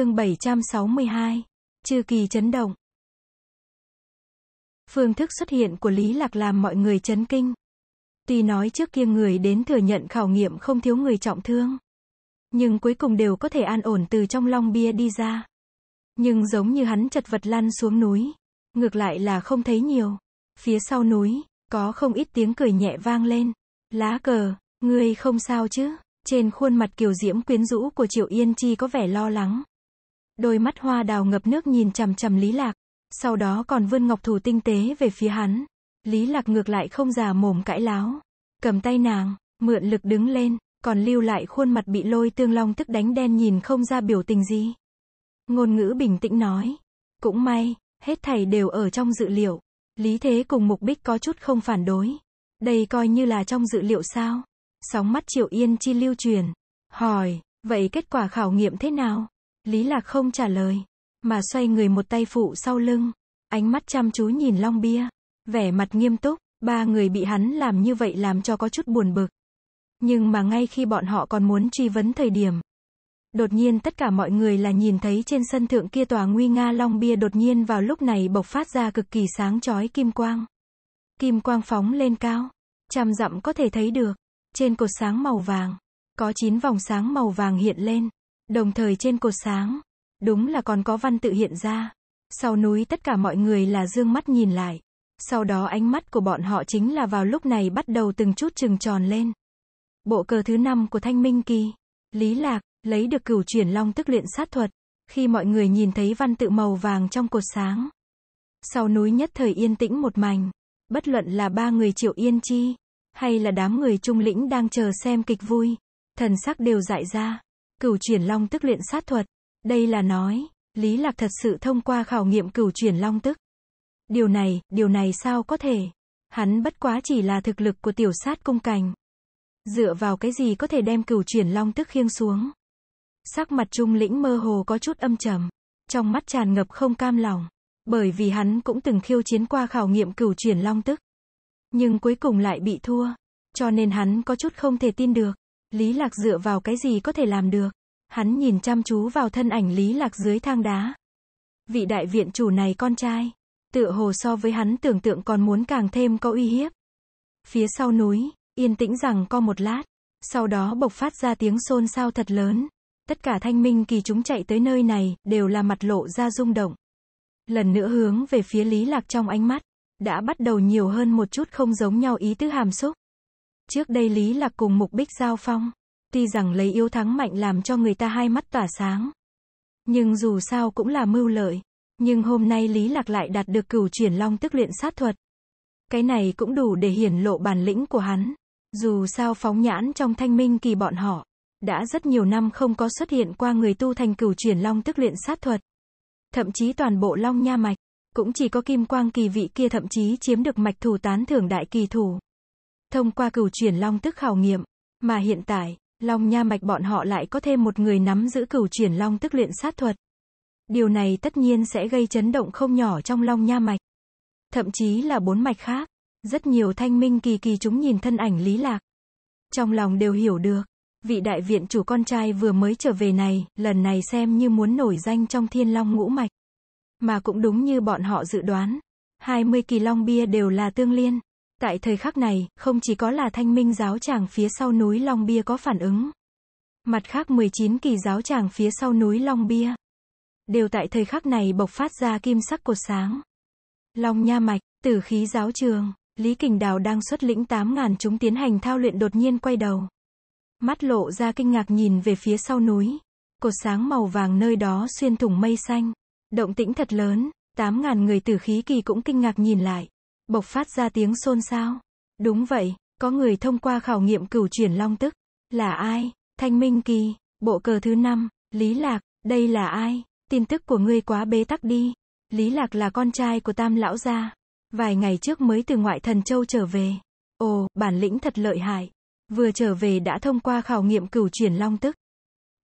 Chương 762. Chư kỳ chấn động. Phương thức xuất hiện của Lý Lạc làm mọi người chấn kinh. Tuy nói trước kia người đến thừa nhận khảo nghiệm không thiếu người trọng thương. Nhưng cuối cùng đều có thể an ổn từ trong long bia đi ra. Nhưng giống như hắn chật vật lăn xuống núi. Ngược lại là không thấy nhiều. Phía sau núi, có không ít tiếng cười nhẹ vang lên. Lá cờ, người không sao chứ? Trên khuôn mặt kiều diễm quyến rũ của Triệu Yên Chi có vẻ lo lắng đôi mắt hoa đào ngập nước nhìn chằm chằm Lý Lạc, sau đó còn vươn ngọc thủ tinh tế về phía hắn. Lý Lạc ngược lại không già mồm cãi láo, cầm tay nàng, mượn lực đứng lên, còn lưu lại khuôn mặt bị lôi tương long tức đánh đen nhìn không ra biểu tình gì. Ngôn ngữ bình tĩnh nói, cũng may, hết thảy đều ở trong dự liệu. Lý thế cùng mục đích có chút không phản đối. Đây coi như là trong dự liệu sao? Sóng mắt Triệu Yên chi lưu truyền. Hỏi, vậy kết quả khảo nghiệm thế nào? Lý Lạc không trả lời, mà xoay người một tay phụ sau lưng, ánh mắt chăm chú nhìn Long Bia, vẻ mặt nghiêm túc, ba người bị hắn làm như vậy làm cho có chút buồn bực. Nhưng mà ngay khi bọn họ còn muốn truy vấn thời điểm, đột nhiên tất cả mọi người là nhìn thấy trên sân thượng kia tòa nguy nga Long Bia đột nhiên vào lúc này bộc phát ra cực kỳ sáng chói kim quang. Kim quang phóng lên cao, chăm dặm có thể thấy được, trên cột sáng màu vàng, có 9 vòng sáng màu vàng hiện lên. Đồng thời trên cột sáng, đúng là còn có văn tự hiện ra. Sau núi tất cả mọi người là dương mắt nhìn lại. Sau đó ánh mắt của bọn họ chính là vào lúc này bắt đầu từng chút trừng tròn lên. Bộ cờ thứ năm của Thanh Minh Kỳ. Lý Lạc, lấy được cửu chuyển long tức luyện sát thuật. Khi mọi người nhìn thấy văn tự màu vàng trong cột sáng. Sau núi nhất thời yên tĩnh một mảnh. Bất luận là ba người triệu yên chi, hay là đám người trung lĩnh đang chờ xem kịch vui. Thần sắc đều dại ra. Cửu triển long tức luyện sát thuật. Đây là nói, Lý Lạc thật sự thông qua khảo nghiệm cửu triển long tức. Điều này, điều này sao có thể? Hắn bất quá chỉ là thực lực của tiểu sát cung cành. Dựa vào cái gì có thể đem cửu triển long tức khiêng xuống? Sắc mặt trung lĩnh mơ hồ có chút âm trầm. Trong mắt tràn ngập không cam lòng. Bởi vì hắn cũng từng khiêu chiến qua khảo nghiệm cửu triển long tức. Nhưng cuối cùng lại bị thua. Cho nên hắn có chút không thể tin được. Lý Lạc dựa vào cái gì có thể làm được? Hắn nhìn chăm chú vào thân ảnh Lý Lạc dưới thang đá. Vị đại viện chủ này con trai, tựa hồ so với hắn tưởng tượng còn muốn càng thêm có uy hiếp. Phía sau núi, yên tĩnh rằng co một lát, sau đó bộc phát ra tiếng xôn xao thật lớn. Tất cả thanh minh kỳ chúng chạy tới nơi này, đều là mặt lộ ra rung động. Lần nữa hướng về phía Lý Lạc trong ánh mắt, đã bắt đầu nhiều hơn một chút không giống nhau ý tứ hàm xúc. Trước đây Lý Lạc cùng mục bích giao phong. Tuy rằng lấy yếu thắng mạnh làm cho người ta hai mắt tỏa sáng. Nhưng dù sao cũng là mưu lợi. Nhưng hôm nay Lý Lạc lại đạt được cửu chuyển long tức luyện sát thuật. Cái này cũng đủ để hiển lộ bản lĩnh của hắn. Dù sao phóng nhãn trong thanh minh kỳ bọn họ. Đã rất nhiều năm không có xuất hiện qua người tu thành cửu chuyển long tức luyện sát thuật. Thậm chí toàn bộ long nha mạch. Cũng chỉ có kim quang kỳ vị kia thậm chí chiếm được mạch thủ tán thưởng đại kỳ thủ. Thông qua cửu chuyển long tức khảo nghiệm, mà hiện tại, long nha mạch bọn họ lại có thêm một người nắm giữ cửu chuyển long tức luyện sát thuật. Điều này tất nhiên sẽ gây chấn động không nhỏ trong long nha mạch. Thậm chí là bốn mạch khác. Rất nhiều thanh minh kỳ kỳ chúng nhìn thân ảnh lý lạc. Trong lòng đều hiểu được. Vị đại viện chủ con trai vừa mới trở về này, lần này xem như muốn nổi danh trong thiên long ngũ mạch. Mà cũng đúng như bọn họ dự đoán. 20 kỳ long bia đều là tương liên. Tại thời khắc này, không chỉ có là thanh minh giáo tràng phía sau núi Long Bia có phản ứng. Mặt khác 19 kỳ giáo tràng phía sau núi Long Bia. Đều tại thời khắc này bộc phát ra kim sắc cột sáng. Long Nha Mạch, tử khí giáo trường, Lý Kình Đào đang xuất lĩnh 8.000 chúng tiến hành thao luyện đột nhiên quay đầu. Mắt lộ ra kinh ngạc nhìn về phía sau núi. Cột sáng màu vàng nơi đó xuyên thủng mây xanh. Động tĩnh thật lớn, 8.000 người tử khí kỳ cũng kinh ngạc nhìn lại bộc phát ra tiếng xôn xao. Đúng vậy, có người thông qua khảo nghiệm cửu chuyển long tức. Là ai? Thanh Minh Kỳ, bộ cờ thứ năm Lý Lạc, đây là ai? Tin tức của ngươi quá bế tắc đi. Lý Lạc là con trai của Tam Lão Gia. Vài ngày trước mới từ ngoại thần châu trở về. Ồ, bản lĩnh thật lợi hại. Vừa trở về đã thông qua khảo nghiệm cửu chuyển long tức.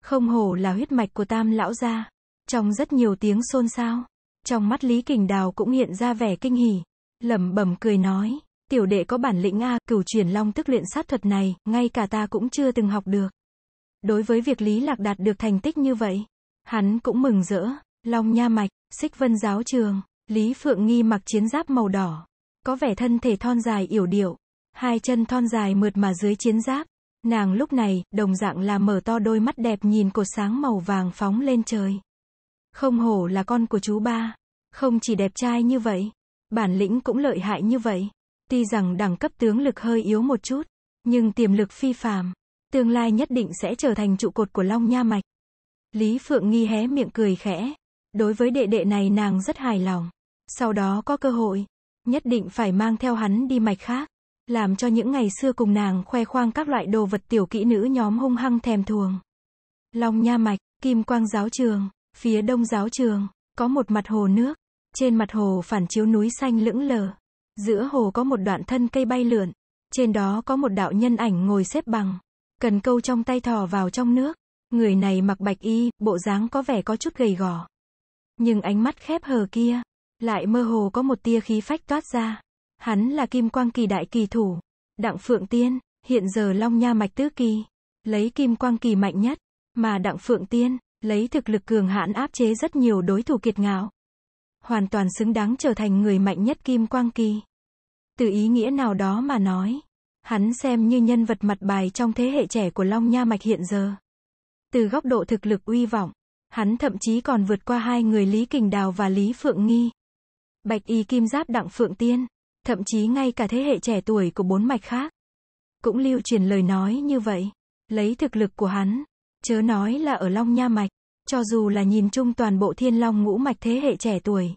Không hồ là huyết mạch của Tam Lão Gia. Trong rất nhiều tiếng xôn xao. Trong mắt Lý Kình Đào cũng hiện ra vẻ kinh hỉ lẩm bẩm cười nói, tiểu đệ có bản lĩnh a, cửu triển long tức luyện sát thuật này, ngay cả ta cũng chưa từng học được. Đối với việc Lý Lạc đạt được thành tích như vậy, hắn cũng mừng rỡ, Long Nha Mạch, Xích Vân Giáo Trường, Lý Phượng Nghi mặc chiến giáp màu đỏ, có vẻ thân thể thon dài yểu điệu, hai chân thon dài mượt mà dưới chiến giáp. Nàng lúc này, đồng dạng là mở to đôi mắt đẹp nhìn cột sáng màu vàng phóng lên trời. Không hổ là con của chú ba, không chỉ đẹp trai như vậy, Bản lĩnh cũng lợi hại như vậy. Tuy rằng đẳng cấp tướng lực hơi yếu một chút, nhưng tiềm lực phi phàm, tương lai nhất định sẽ trở thành trụ cột của Long Nha Mạch. Lý Phượng Nghi hé miệng cười khẽ. Đối với đệ đệ này nàng rất hài lòng. Sau đó có cơ hội, nhất định phải mang theo hắn đi mạch khác. Làm cho những ngày xưa cùng nàng khoe khoang các loại đồ vật tiểu kỹ nữ nhóm hung hăng thèm thuồng. Long Nha Mạch, Kim Quang Giáo Trường, phía đông giáo trường, có một mặt hồ nước, trên mặt hồ phản chiếu núi xanh lững lờ. Giữa hồ có một đoạn thân cây bay lượn. Trên đó có một đạo nhân ảnh ngồi xếp bằng. Cần câu trong tay thò vào trong nước. Người này mặc bạch y, bộ dáng có vẻ có chút gầy gò. Nhưng ánh mắt khép hờ kia, lại mơ hồ có một tia khí phách toát ra. Hắn là kim quang kỳ đại kỳ thủ. Đặng Phượng Tiên, hiện giờ Long Nha Mạch Tứ Kỳ. Lấy kim quang kỳ mạnh nhất, mà Đặng Phượng Tiên, lấy thực lực cường hãn áp chế rất nhiều đối thủ kiệt ngạo hoàn toàn xứng đáng trở thành người mạnh nhất Kim Quang Kỳ. Từ ý nghĩa nào đó mà nói, hắn xem như nhân vật mặt bài trong thế hệ trẻ của Long Nha Mạch hiện giờ. Từ góc độ thực lực uy vọng, hắn thậm chí còn vượt qua hai người Lý Kình Đào và Lý Phượng Nghi. Bạch y kim giáp đặng Phượng Tiên, thậm chí ngay cả thế hệ trẻ tuổi của bốn mạch khác. Cũng lưu truyền lời nói như vậy, lấy thực lực của hắn, chớ nói là ở Long Nha Mạch. Cho dù là nhìn chung toàn bộ thiên long ngũ mạch thế hệ trẻ tuổi,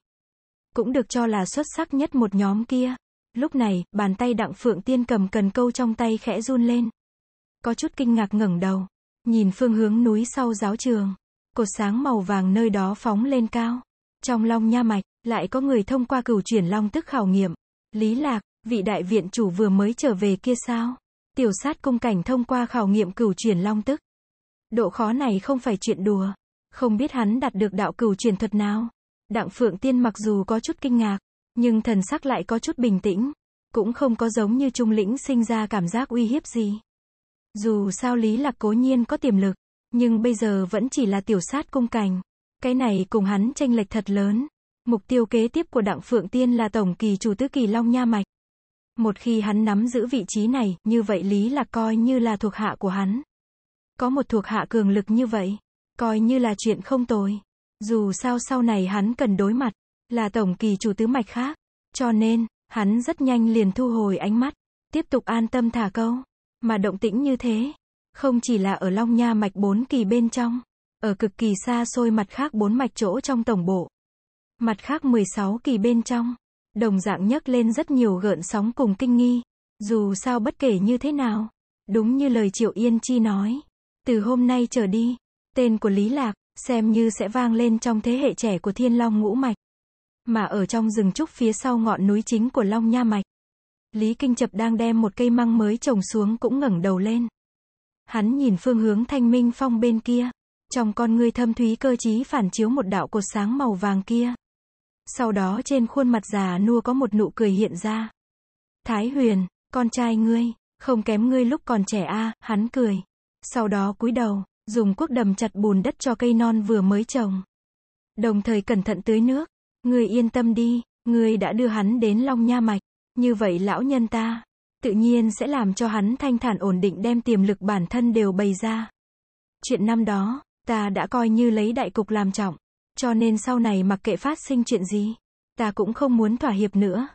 cũng được cho là xuất sắc nhất một nhóm kia. Lúc này, bàn tay đặng phượng tiên cầm cần câu trong tay khẽ run lên. Có chút kinh ngạc ngẩng đầu, nhìn phương hướng núi sau giáo trường, cột sáng màu vàng nơi đó phóng lên cao. Trong long nha mạch, lại có người thông qua cửu chuyển long tức khảo nghiệm. Lý lạc, vị đại viện chủ vừa mới trở về kia sao? Tiểu sát cung cảnh thông qua khảo nghiệm cửu chuyển long tức. Độ khó này không phải chuyện đùa. Không biết hắn đạt được đạo cửu truyền thuật nào. Đặng Phượng Tiên mặc dù có chút kinh ngạc, nhưng thần sắc lại có chút bình tĩnh. Cũng không có giống như trung lĩnh sinh ra cảm giác uy hiếp gì. Dù sao Lý Lạc cố nhiên có tiềm lực, nhưng bây giờ vẫn chỉ là tiểu sát cung cảnh. Cái này cùng hắn tranh lệch thật lớn. Mục tiêu kế tiếp của Đặng Phượng Tiên là tổng kỳ chủ tứ kỳ Long Nha Mạch. Một khi hắn nắm giữ vị trí này, như vậy Lý Lạc coi như là thuộc hạ của hắn. Có một thuộc hạ cường lực như vậy, Coi như là chuyện không tồi. Dù sao sau này hắn cần đối mặt, là tổng kỳ chủ tứ mạch khác. Cho nên, hắn rất nhanh liền thu hồi ánh mắt, tiếp tục an tâm thả câu. Mà động tĩnh như thế, không chỉ là ở Long Nha mạch bốn kỳ bên trong, ở cực kỳ xa xôi mặt khác bốn mạch chỗ trong tổng bộ. Mặt khác 16 kỳ bên trong, đồng dạng nhấc lên rất nhiều gợn sóng cùng kinh nghi. Dù sao bất kể như thế nào, đúng như lời Triệu Yên Chi nói, từ hôm nay trở đi, Tên của Lý Lạc, xem như sẽ vang lên trong thế hệ trẻ của Thiên Long Ngũ Mạch. Mà ở trong rừng trúc phía sau ngọn núi chính của Long Nha Mạch. Lý Kinh Chập đang đem một cây măng mới trồng xuống cũng ngẩng đầu lên. Hắn nhìn phương hướng thanh minh phong bên kia. Trong con ngươi thâm thúy cơ trí phản chiếu một đạo cột sáng màu vàng kia. Sau đó trên khuôn mặt già nua có một nụ cười hiện ra. Thái Huyền, con trai ngươi, không kém ngươi lúc còn trẻ a, hắn cười. Sau đó cúi đầu, dùng cuốc đầm chặt bùn đất cho cây non vừa mới trồng. Đồng thời cẩn thận tưới nước. Người yên tâm đi, người đã đưa hắn đến Long Nha Mạch. Như vậy lão nhân ta, tự nhiên sẽ làm cho hắn thanh thản ổn định đem tiềm lực bản thân đều bày ra. Chuyện năm đó, ta đã coi như lấy đại cục làm trọng. Cho nên sau này mặc kệ phát sinh chuyện gì, ta cũng không muốn thỏa hiệp nữa.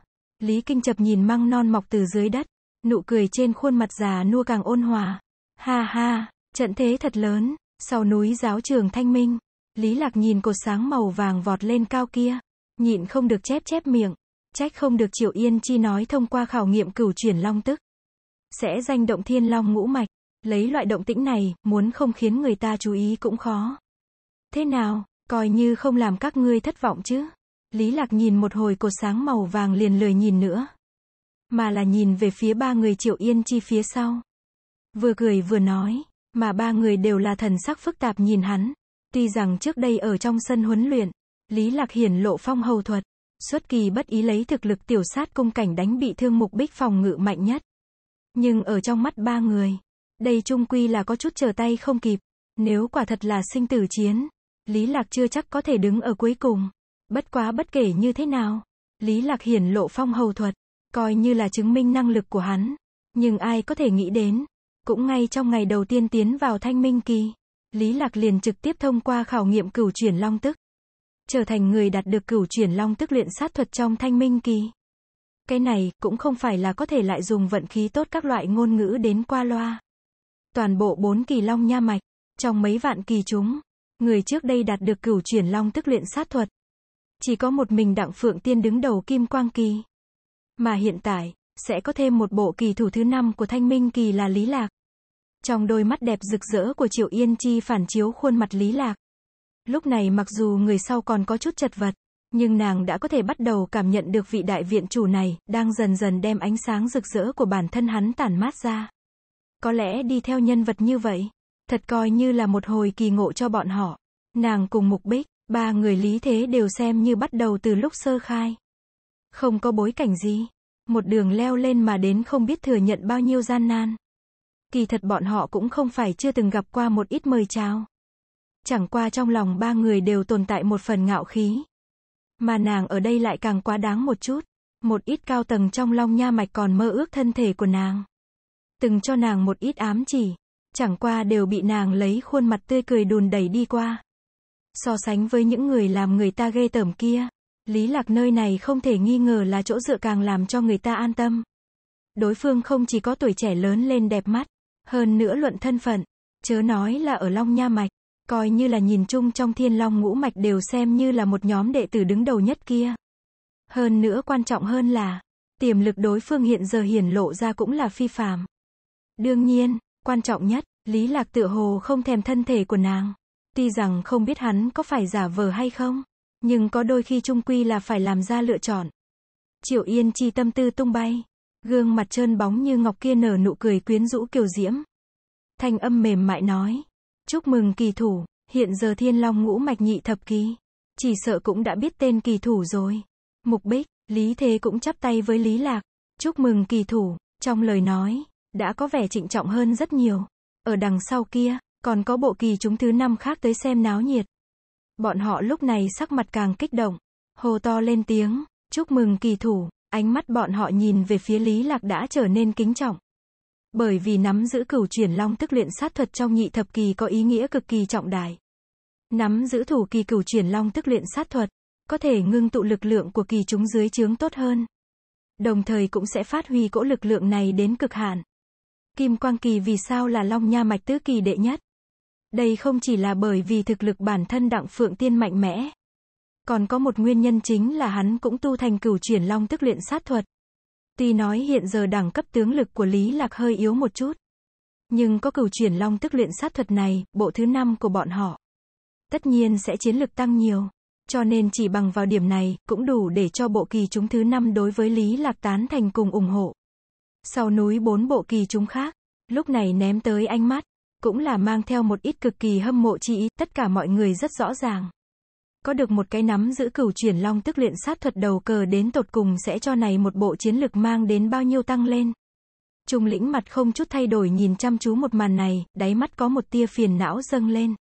Lý Kinh Chập nhìn măng non mọc từ dưới đất, nụ cười trên khuôn mặt già nua càng ôn hòa. Ha ha, Trận thế thật lớn, sau núi giáo trường thanh minh, Lý Lạc nhìn cột sáng màu vàng vọt lên cao kia, nhịn không được chép chép miệng, trách không được Triệu Yên Chi nói thông qua khảo nghiệm cửu chuyển long tức. Sẽ danh động thiên long ngũ mạch, lấy loại động tĩnh này, muốn không khiến người ta chú ý cũng khó. Thế nào, coi như không làm các ngươi thất vọng chứ. Lý Lạc nhìn một hồi cột sáng màu vàng liền lười nhìn nữa. Mà là nhìn về phía ba người Triệu Yên Chi phía sau. Vừa cười vừa nói mà ba người đều là thần sắc phức tạp nhìn hắn. Tuy rằng trước đây ở trong sân huấn luyện, Lý Lạc hiển lộ phong hầu thuật, xuất kỳ bất ý lấy thực lực tiểu sát cung cảnh đánh bị thương mục bích phòng ngự mạnh nhất. Nhưng ở trong mắt ba người, đây trung quy là có chút chờ tay không kịp, nếu quả thật là sinh tử chiến, Lý Lạc chưa chắc có thể đứng ở cuối cùng. Bất quá bất kể như thế nào, Lý Lạc hiển lộ phong hầu thuật, coi như là chứng minh năng lực của hắn. Nhưng ai có thể nghĩ đến, cũng ngay trong ngày đầu tiên tiến vào thanh minh kỳ, Lý Lạc liền trực tiếp thông qua khảo nghiệm cửu chuyển long tức. Trở thành người đạt được cửu chuyển long tức luyện sát thuật trong thanh minh kỳ. Cái này, cũng không phải là có thể lại dùng vận khí tốt các loại ngôn ngữ đến qua loa. Toàn bộ bốn kỳ long nha mạch, trong mấy vạn kỳ chúng, người trước đây đạt được cửu chuyển long tức luyện sát thuật. Chỉ có một mình đặng phượng tiên đứng đầu kim quang kỳ. Mà hiện tại, sẽ có thêm một bộ kỳ thủ thứ năm của Thanh Minh kỳ là Lý Lạc. Trong đôi mắt đẹp rực rỡ của Triệu Yên Chi phản chiếu khuôn mặt Lý Lạc. Lúc này mặc dù người sau còn có chút chật vật, nhưng nàng đã có thể bắt đầu cảm nhận được vị đại viện chủ này đang dần dần đem ánh sáng rực rỡ của bản thân hắn tản mát ra. Có lẽ đi theo nhân vật như vậy, thật coi như là một hồi kỳ ngộ cho bọn họ. Nàng cùng Mục Bích, ba người lý thế đều xem như bắt đầu từ lúc sơ khai. Không có bối cảnh gì, một đường leo lên mà đến không biết thừa nhận bao nhiêu gian nan. Kỳ thật bọn họ cũng không phải chưa từng gặp qua một ít mời chào. Chẳng qua trong lòng ba người đều tồn tại một phần ngạo khí. Mà nàng ở đây lại càng quá đáng một chút. Một ít cao tầng trong long nha mạch còn mơ ước thân thể của nàng. Từng cho nàng một ít ám chỉ. Chẳng qua đều bị nàng lấy khuôn mặt tươi cười đùn đẩy đi qua. So sánh với những người làm người ta ghê tởm kia, Lý Lạc nơi này không thể nghi ngờ là chỗ dựa càng làm cho người ta an tâm. Đối phương không chỉ có tuổi trẻ lớn lên đẹp mắt, hơn nữa luận thân phận, chớ nói là ở Long Nha Mạch, coi như là nhìn chung trong thiên long ngũ mạch đều xem như là một nhóm đệ tử đứng đầu nhất kia. Hơn nữa quan trọng hơn là, tiềm lực đối phương hiện giờ hiển lộ ra cũng là phi phàm. Đương nhiên, quan trọng nhất, Lý Lạc tựa hồ không thèm thân thể của nàng. Tuy rằng không biết hắn có phải giả vờ hay không nhưng có đôi khi trung quy là phải làm ra lựa chọn. Triệu Yên chi tâm tư tung bay, gương mặt trơn bóng như ngọc kia nở nụ cười quyến rũ kiều diễm. Thanh âm mềm mại nói, chúc mừng kỳ thủ, hiện giờ thiên long ngũ mạch nhị thập ký, chỉ sợ cũng đã biết tên kỳ thủ rồi. Mục bích, Lý Thế cũng chắp tay với Lý Lạc, chúc mừng kỳ thủ, trong lời nói, đã có vẻ trịnh trọng hơn rất nhiều. Ở đằng sau kia, còn có bộ kỳ chúng thứ năm khác tới xem náo nhiệt. Bọn họ lúc này sắc mặt càng kích động. Hồ to lên tiếng, chúc mừng kỳ thủ, ánh mắt bọn họ nhìn về phía Lý Lạc đã trở nên kính trọng. Bởi vì nắm giữ cửu chuyển long tức luyện sát thuật trong nhị thập kỳ có ý nghĩa cực kỳ trọng đại. Nắm giữ thủ kỳ cửu chuyển long tức luyện sát thuật, có thể ngưng tụ lực lượng của kỳ chúng dưới chướng tốt hơn. Đồng thời cũng sẽ phát huy cỗ lực lượng này đến cực hạn. Kim Quang Kỳ vì sao là Long Nha Mạch Tứ Kỳ đệ nhất? Đây không chỉ là bởi vì thực lực bản thân Đặng Phượng Tiên mạnh mẽ. Còn có một nguyên nhân chính là hắn cũng tu thành cửu chuyển long tức luyện sát thuật. Tuy nói hiện giờ đẳng cấp tướng lực của Lý Lạc hơi yếu một chút. Nhưng có cửu chuyển long tức luyện sát thuật này, bộ thứ năm của bọn họ. Tất nhiên sẽ chiến lực tăng nhiều. Cho nên chỉ bằng vào điểm này, cũng đủ để cho bộ kỳ chúng thứ năm đối với Lý Lạc tán thành cùng ủng hộ. Sau núi bốn bộ kỳ chúng khác, lúc này ném tới ánh mắt, cũng là mang theo một ít cực kỳ hâm mộ chi chị, tất cả mọi người rất rõ ràng. Có được một cái nắm giữ cửu chuyển long tức luyện sát thuật đầu cờ đến tột cùng sẽ cho này một bộ chiến lực mang đến bao nhiêu tăng lên. Trung lĩnh mặt không chút thay đổi nhìn chăm chú một màn này, đáy mắt có một tia phiền não dâng lên.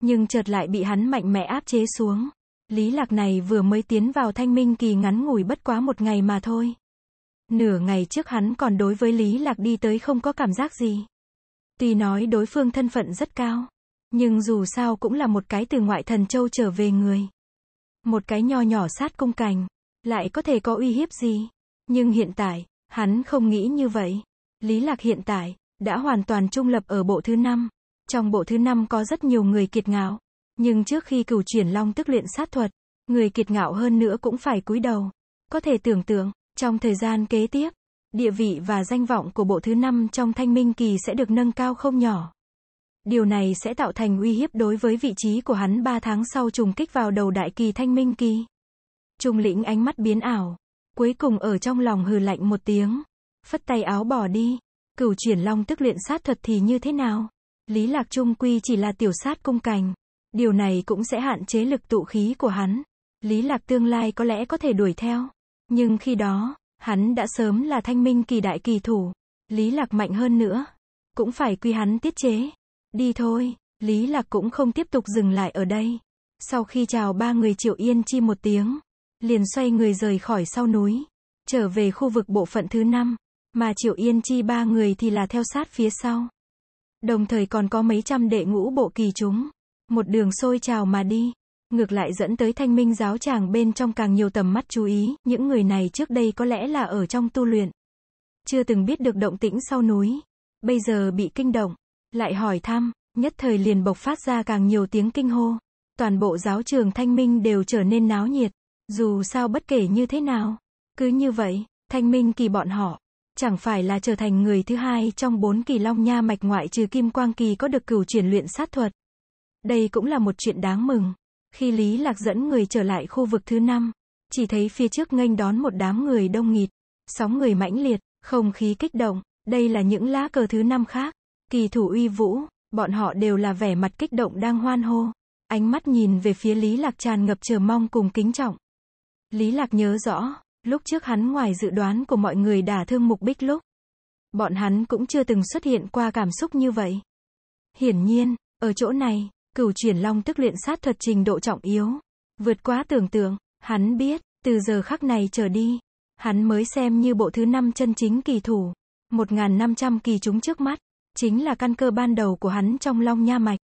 Nhưng chợt lại bị hắn mạnh mẽ áp chế xuống. Lý lạc này vừa mới tiến vào thanh minh kỳ ngắn ngủi bất quá một ngày mà thôi. Nửa ngày trước hắn còn đối với Lý lạc đi tới không có cảm giác gì. Tuy nói đối phương thân phận rất cao, nhưng dù sao cũng là một cái từ ngoại thần châu trở về người. Một cái nho nhỏ sát cung cành, lại có thể có uy hiếp gì. Nhưng hiện tại, hắn không nghĩ như vậy. Lý Lạc hiện tại, đã hoàn toàn trung lập ở bộ thứ năm Trong bộ thứ năm có rất nhiều người kiệt ngạo. Nhưng trước khi cửu triển long tức luyện sát thuật, người kiệt ngạo hơn nữa cũng phải cúi đầu. Có thể tưởng tượng, trong thời gian kế tiếp, địa vị và danh vọng của bộ thứ năm trong thanh minh kỳ sẽ được nâng cao không nhỏ. Điều này sẽ tạo thành uy hiếp đối với vị trí của hắn 3 tháng sau trùng kích vào đầu đại kỳ thanh minh kỳ. Trung lĩnh ánh mắt biến ảo, cuối cùng ở trong lòng hừ lạnh một tiếng, phất tay áo bỏ đi. Cửu chuyển long tức luyện sát thuật thì như thế nào? Lý Lạc Trung quy chỉ là tiểu sát cung cành. Điều này cũng sẽ hạn chế lực tụ khí của hắn. Lý Lạc tương lai có lẽ có thể đuổi theo. Nhưng khi đó, Hắn đã sớm là thanh minh kỳ đại kỳ thủ. Lý Lạc mạnh hơn nữa. Cũng phải quy hắn tiết chế. Đi thôi, Lý Lạc cũng không tiếp tục dừng lại ở đây. Sau khi chào ba người Triệu Yên Chi một tiếng, liền xoay người rời khỏi sau núi, trở về khu vực bộ phận thứ năm mà Triệu Yên Chi ba người thì là theo sát phía sau. Đồng thời còn có mấy trăm đệ ngũ bộ kỳ chúng, một đường sôi trào mà đi. Ngược lại dẫn tới thanh minh giáo tràng bên trong càng nhiều tầm mắt chú ý, những người này trước đây có lẽ là ở trong tu luyện. Chưa từng biết được động tĩnh sau núi. Bây giờ bị kinh động, lại hỏi thăm, nhất thời liền bộc phát ra càng nhiều tiếng kinh hô. Toàn bộ giáo trường thanh minh đều trở nên náo nhiệt, dù sao bất kể như thế nào. Cứ như vậy, thanh minh kỳ bọn họ, chẳng phải là trở thành người thứ hai trong bốn kỳ long nha mạch ngoại trừ kim quang kỳ có được cửu chuyển luyện sát thuật. Đây cũng là một chuyện đáng mừng. Khi Lý Lạc dẫn người trở lại khu vực thứ năm, chỉ thấy phía trước nghênh đón một đám người đông nghịt, sóng người mãnh liệt, không khí kích động, đây là những lá cờ thứ năm khác, kỳ thủ uy vũ, bọn họ đều là vẻ mặt kích động đang hoan hô, ánh mắt nhìn về phía Lý Lạc tràn ngập chờ mong cùng kính trọng. Lý Lạc nhớ rõ, lúc trước hắn ngoài dự đoán của mọi người đả thương mục bích lúc, bọn hắn cũng chưa từng xuất hiện qua cảm xúc như vậy. Hiển nhiên, ở chỗ này, Cửu triển long tức luyện sát thuật trình độ trọng yếu. Vượt quá tưởng tượng, hắn biết, từ giờ khắc này trở đi, hắn mới xem như bộ thứ năm chân chính kỳ thủ. một năm trăm kỳ chúng trước mắt, chính là căn cơ ban đầu của hắn trong long nha mạch.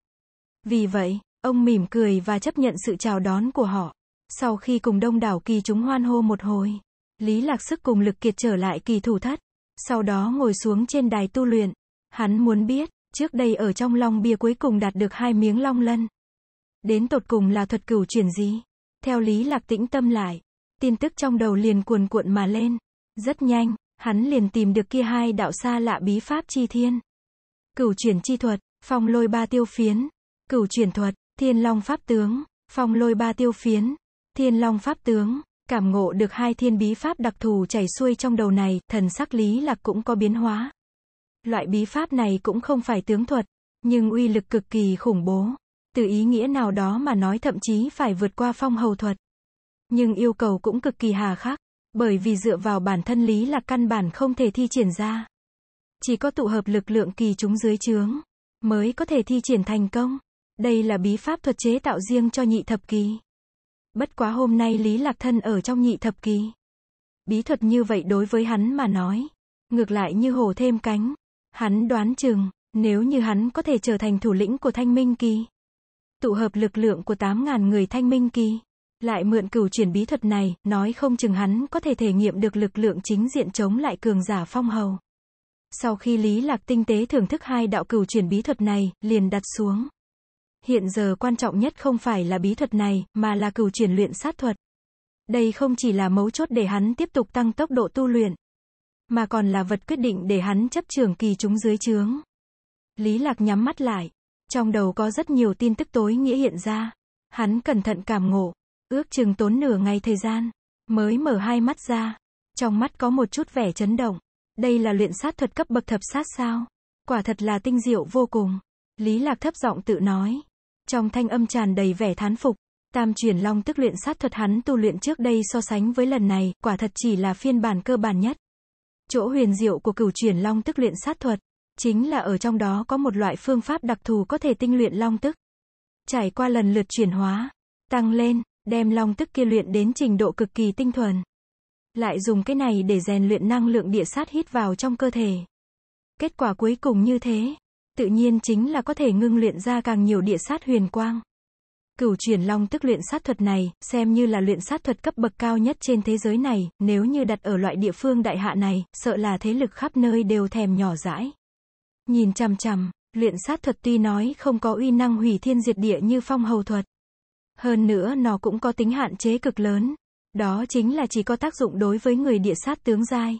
Vì vậy, ông mỉm cười và chấp nhận sự chào đón của họ. Sau khi cùng đông đảo kỳ chúng hoan hô một hồi, Lý Lạc Sức cùng lực kiệt trở lại kỳ thủ thất. Sau đó ngồi xuống trên đài tu luyện. Hắn muốn biết, Trước đây ở trong long bia cuối cùng đạt được hai miếng long lân. Đến tột cùng là thuật cửu chuyển gì? Theo Lý Lạc tĩnh tâm lại, tin tức trong đầu liền cuồn cuộn mà lên. Rất nhanh, hắn liền tìm được kia hai đạo xa lạ bí pháp chi thiên. Cửu chuyển chi thuật, phong lôi ba tiêu phiến. Cửu chuyển thuật, thiên long pháp tướng, phong lôi ba tiêu phiến. Thiên long pháp tướng, cảm ngộ được hai thiên bí pháp đặc thù chảy xuôi trong đầu này, thần sắc Lý Lạc cũng có biến hóa. Loại bí pháp này cũng không phải tướng thuật, nhưng uy lực cực kỳ khủng bố. Từ ý nghĩa nào đó mà nói thậm chí phải vượt qua phong hầu thuật. Nhưng yêu cầu cũng cực kỳ hà khắc, bởi vì dựa vào bản thân lý là căn bản không thể thi triển ra. Chỉ có tụ hợp lực lượng kỳ chúng dưới chướng, mới có thể thi triển thành công. Đây là bí pháp thuật chế tạo riêng cho nhị thập kỳ. Bất quá hôm nay Lý Lạc Thân ở trong nhị thập kỳ. Bí thuật như vậy đối với hắn mà nói. Ngược lại như hổ thêm cánh. Hắn đoán chừng, nếu như hắn có thể trở thành thủ lĩnh của Thanh Minh Kỳ, tụ hợp lực lượng của 8.000 người Thanh Minh Kỳ, lại mượn cửu chuyển bí thuật này, nói không chừng hắn có thể thể nghiệm được lực lượng chính diện chống lại cường giả phong hầu. Sau khi Lý Lạc tinh tế thưởng thức hai đạo cửu chuyển bí thuật này, liền đặt xuống. Hiện giờ quan trọng nhất không phải là bí thuật này, mà là cửu chuyển luyện sát thuật. Đây không chỉ là mấu chốt để hắn tiếp tục tăng tốc độ tu luyện, mà còn là vật quyết định để hắn chấp trường kỳ chúng dưới chướng. Lý Lạc nhắm mắt lại, trong đầu có rất nhiều tin tức tối nghĩa hiện ra. Hắn cẩn thận cảm ngộ, ước chừng tốn nửa ngày thời gian, mới mở hai mắt ra. Trong mắt có một chút vẻ chấn động. Đây là luyện sát thuật cấp bậc thập sát sao? Quả thật là tinh diệu vô cùng. Lý Lạc thấp giọng tự nói. Trong thanh âm tràn đầy vẻ thán phục, Tam chuyển long tức luyện sát thuật hắn tu luyện trước đây so sánh với lần này, quả thật chỉ là phiên bản cơ bản nhất. Chỗ huyền diệu của cửu chuyển long tức luyện sát thuật, chính là ở trong đó có một loại phương pháp đặc thù có thể tinh luyện long tức. Trải qua lần lượt chuyển hóa, tăng lên, đem long tức kia luyện đến trình độ cực kỳ tinh thuần. Lại dùng cái này để rèn luyện năng lượng địa sát hít vào trong cơ thể. Kết quả cuối cùng như thế, tự nhiên chính là có thể ngưng luyện ra càng nhiều địa sát huyền quang. Cửu chuyển long tức luyện sát thuật này, xem như là luyện sát thuật cấp bậc cao nhất trên thế giới này, nếu như đặt ở loại địa phương đại hạ này, sợ là thế lực khắp nơi đều thèm nhỏ dãi. Nhìn chằm chằm, luyện sát thuật tuy nói không có uy năng hủy thiên diệt địa như phong hầu thuật. Hơn nữa nó cũng có tính hạn chế cực lớn. Đó chính là chỉ có tác dụng đối với người địa sát tướng giai.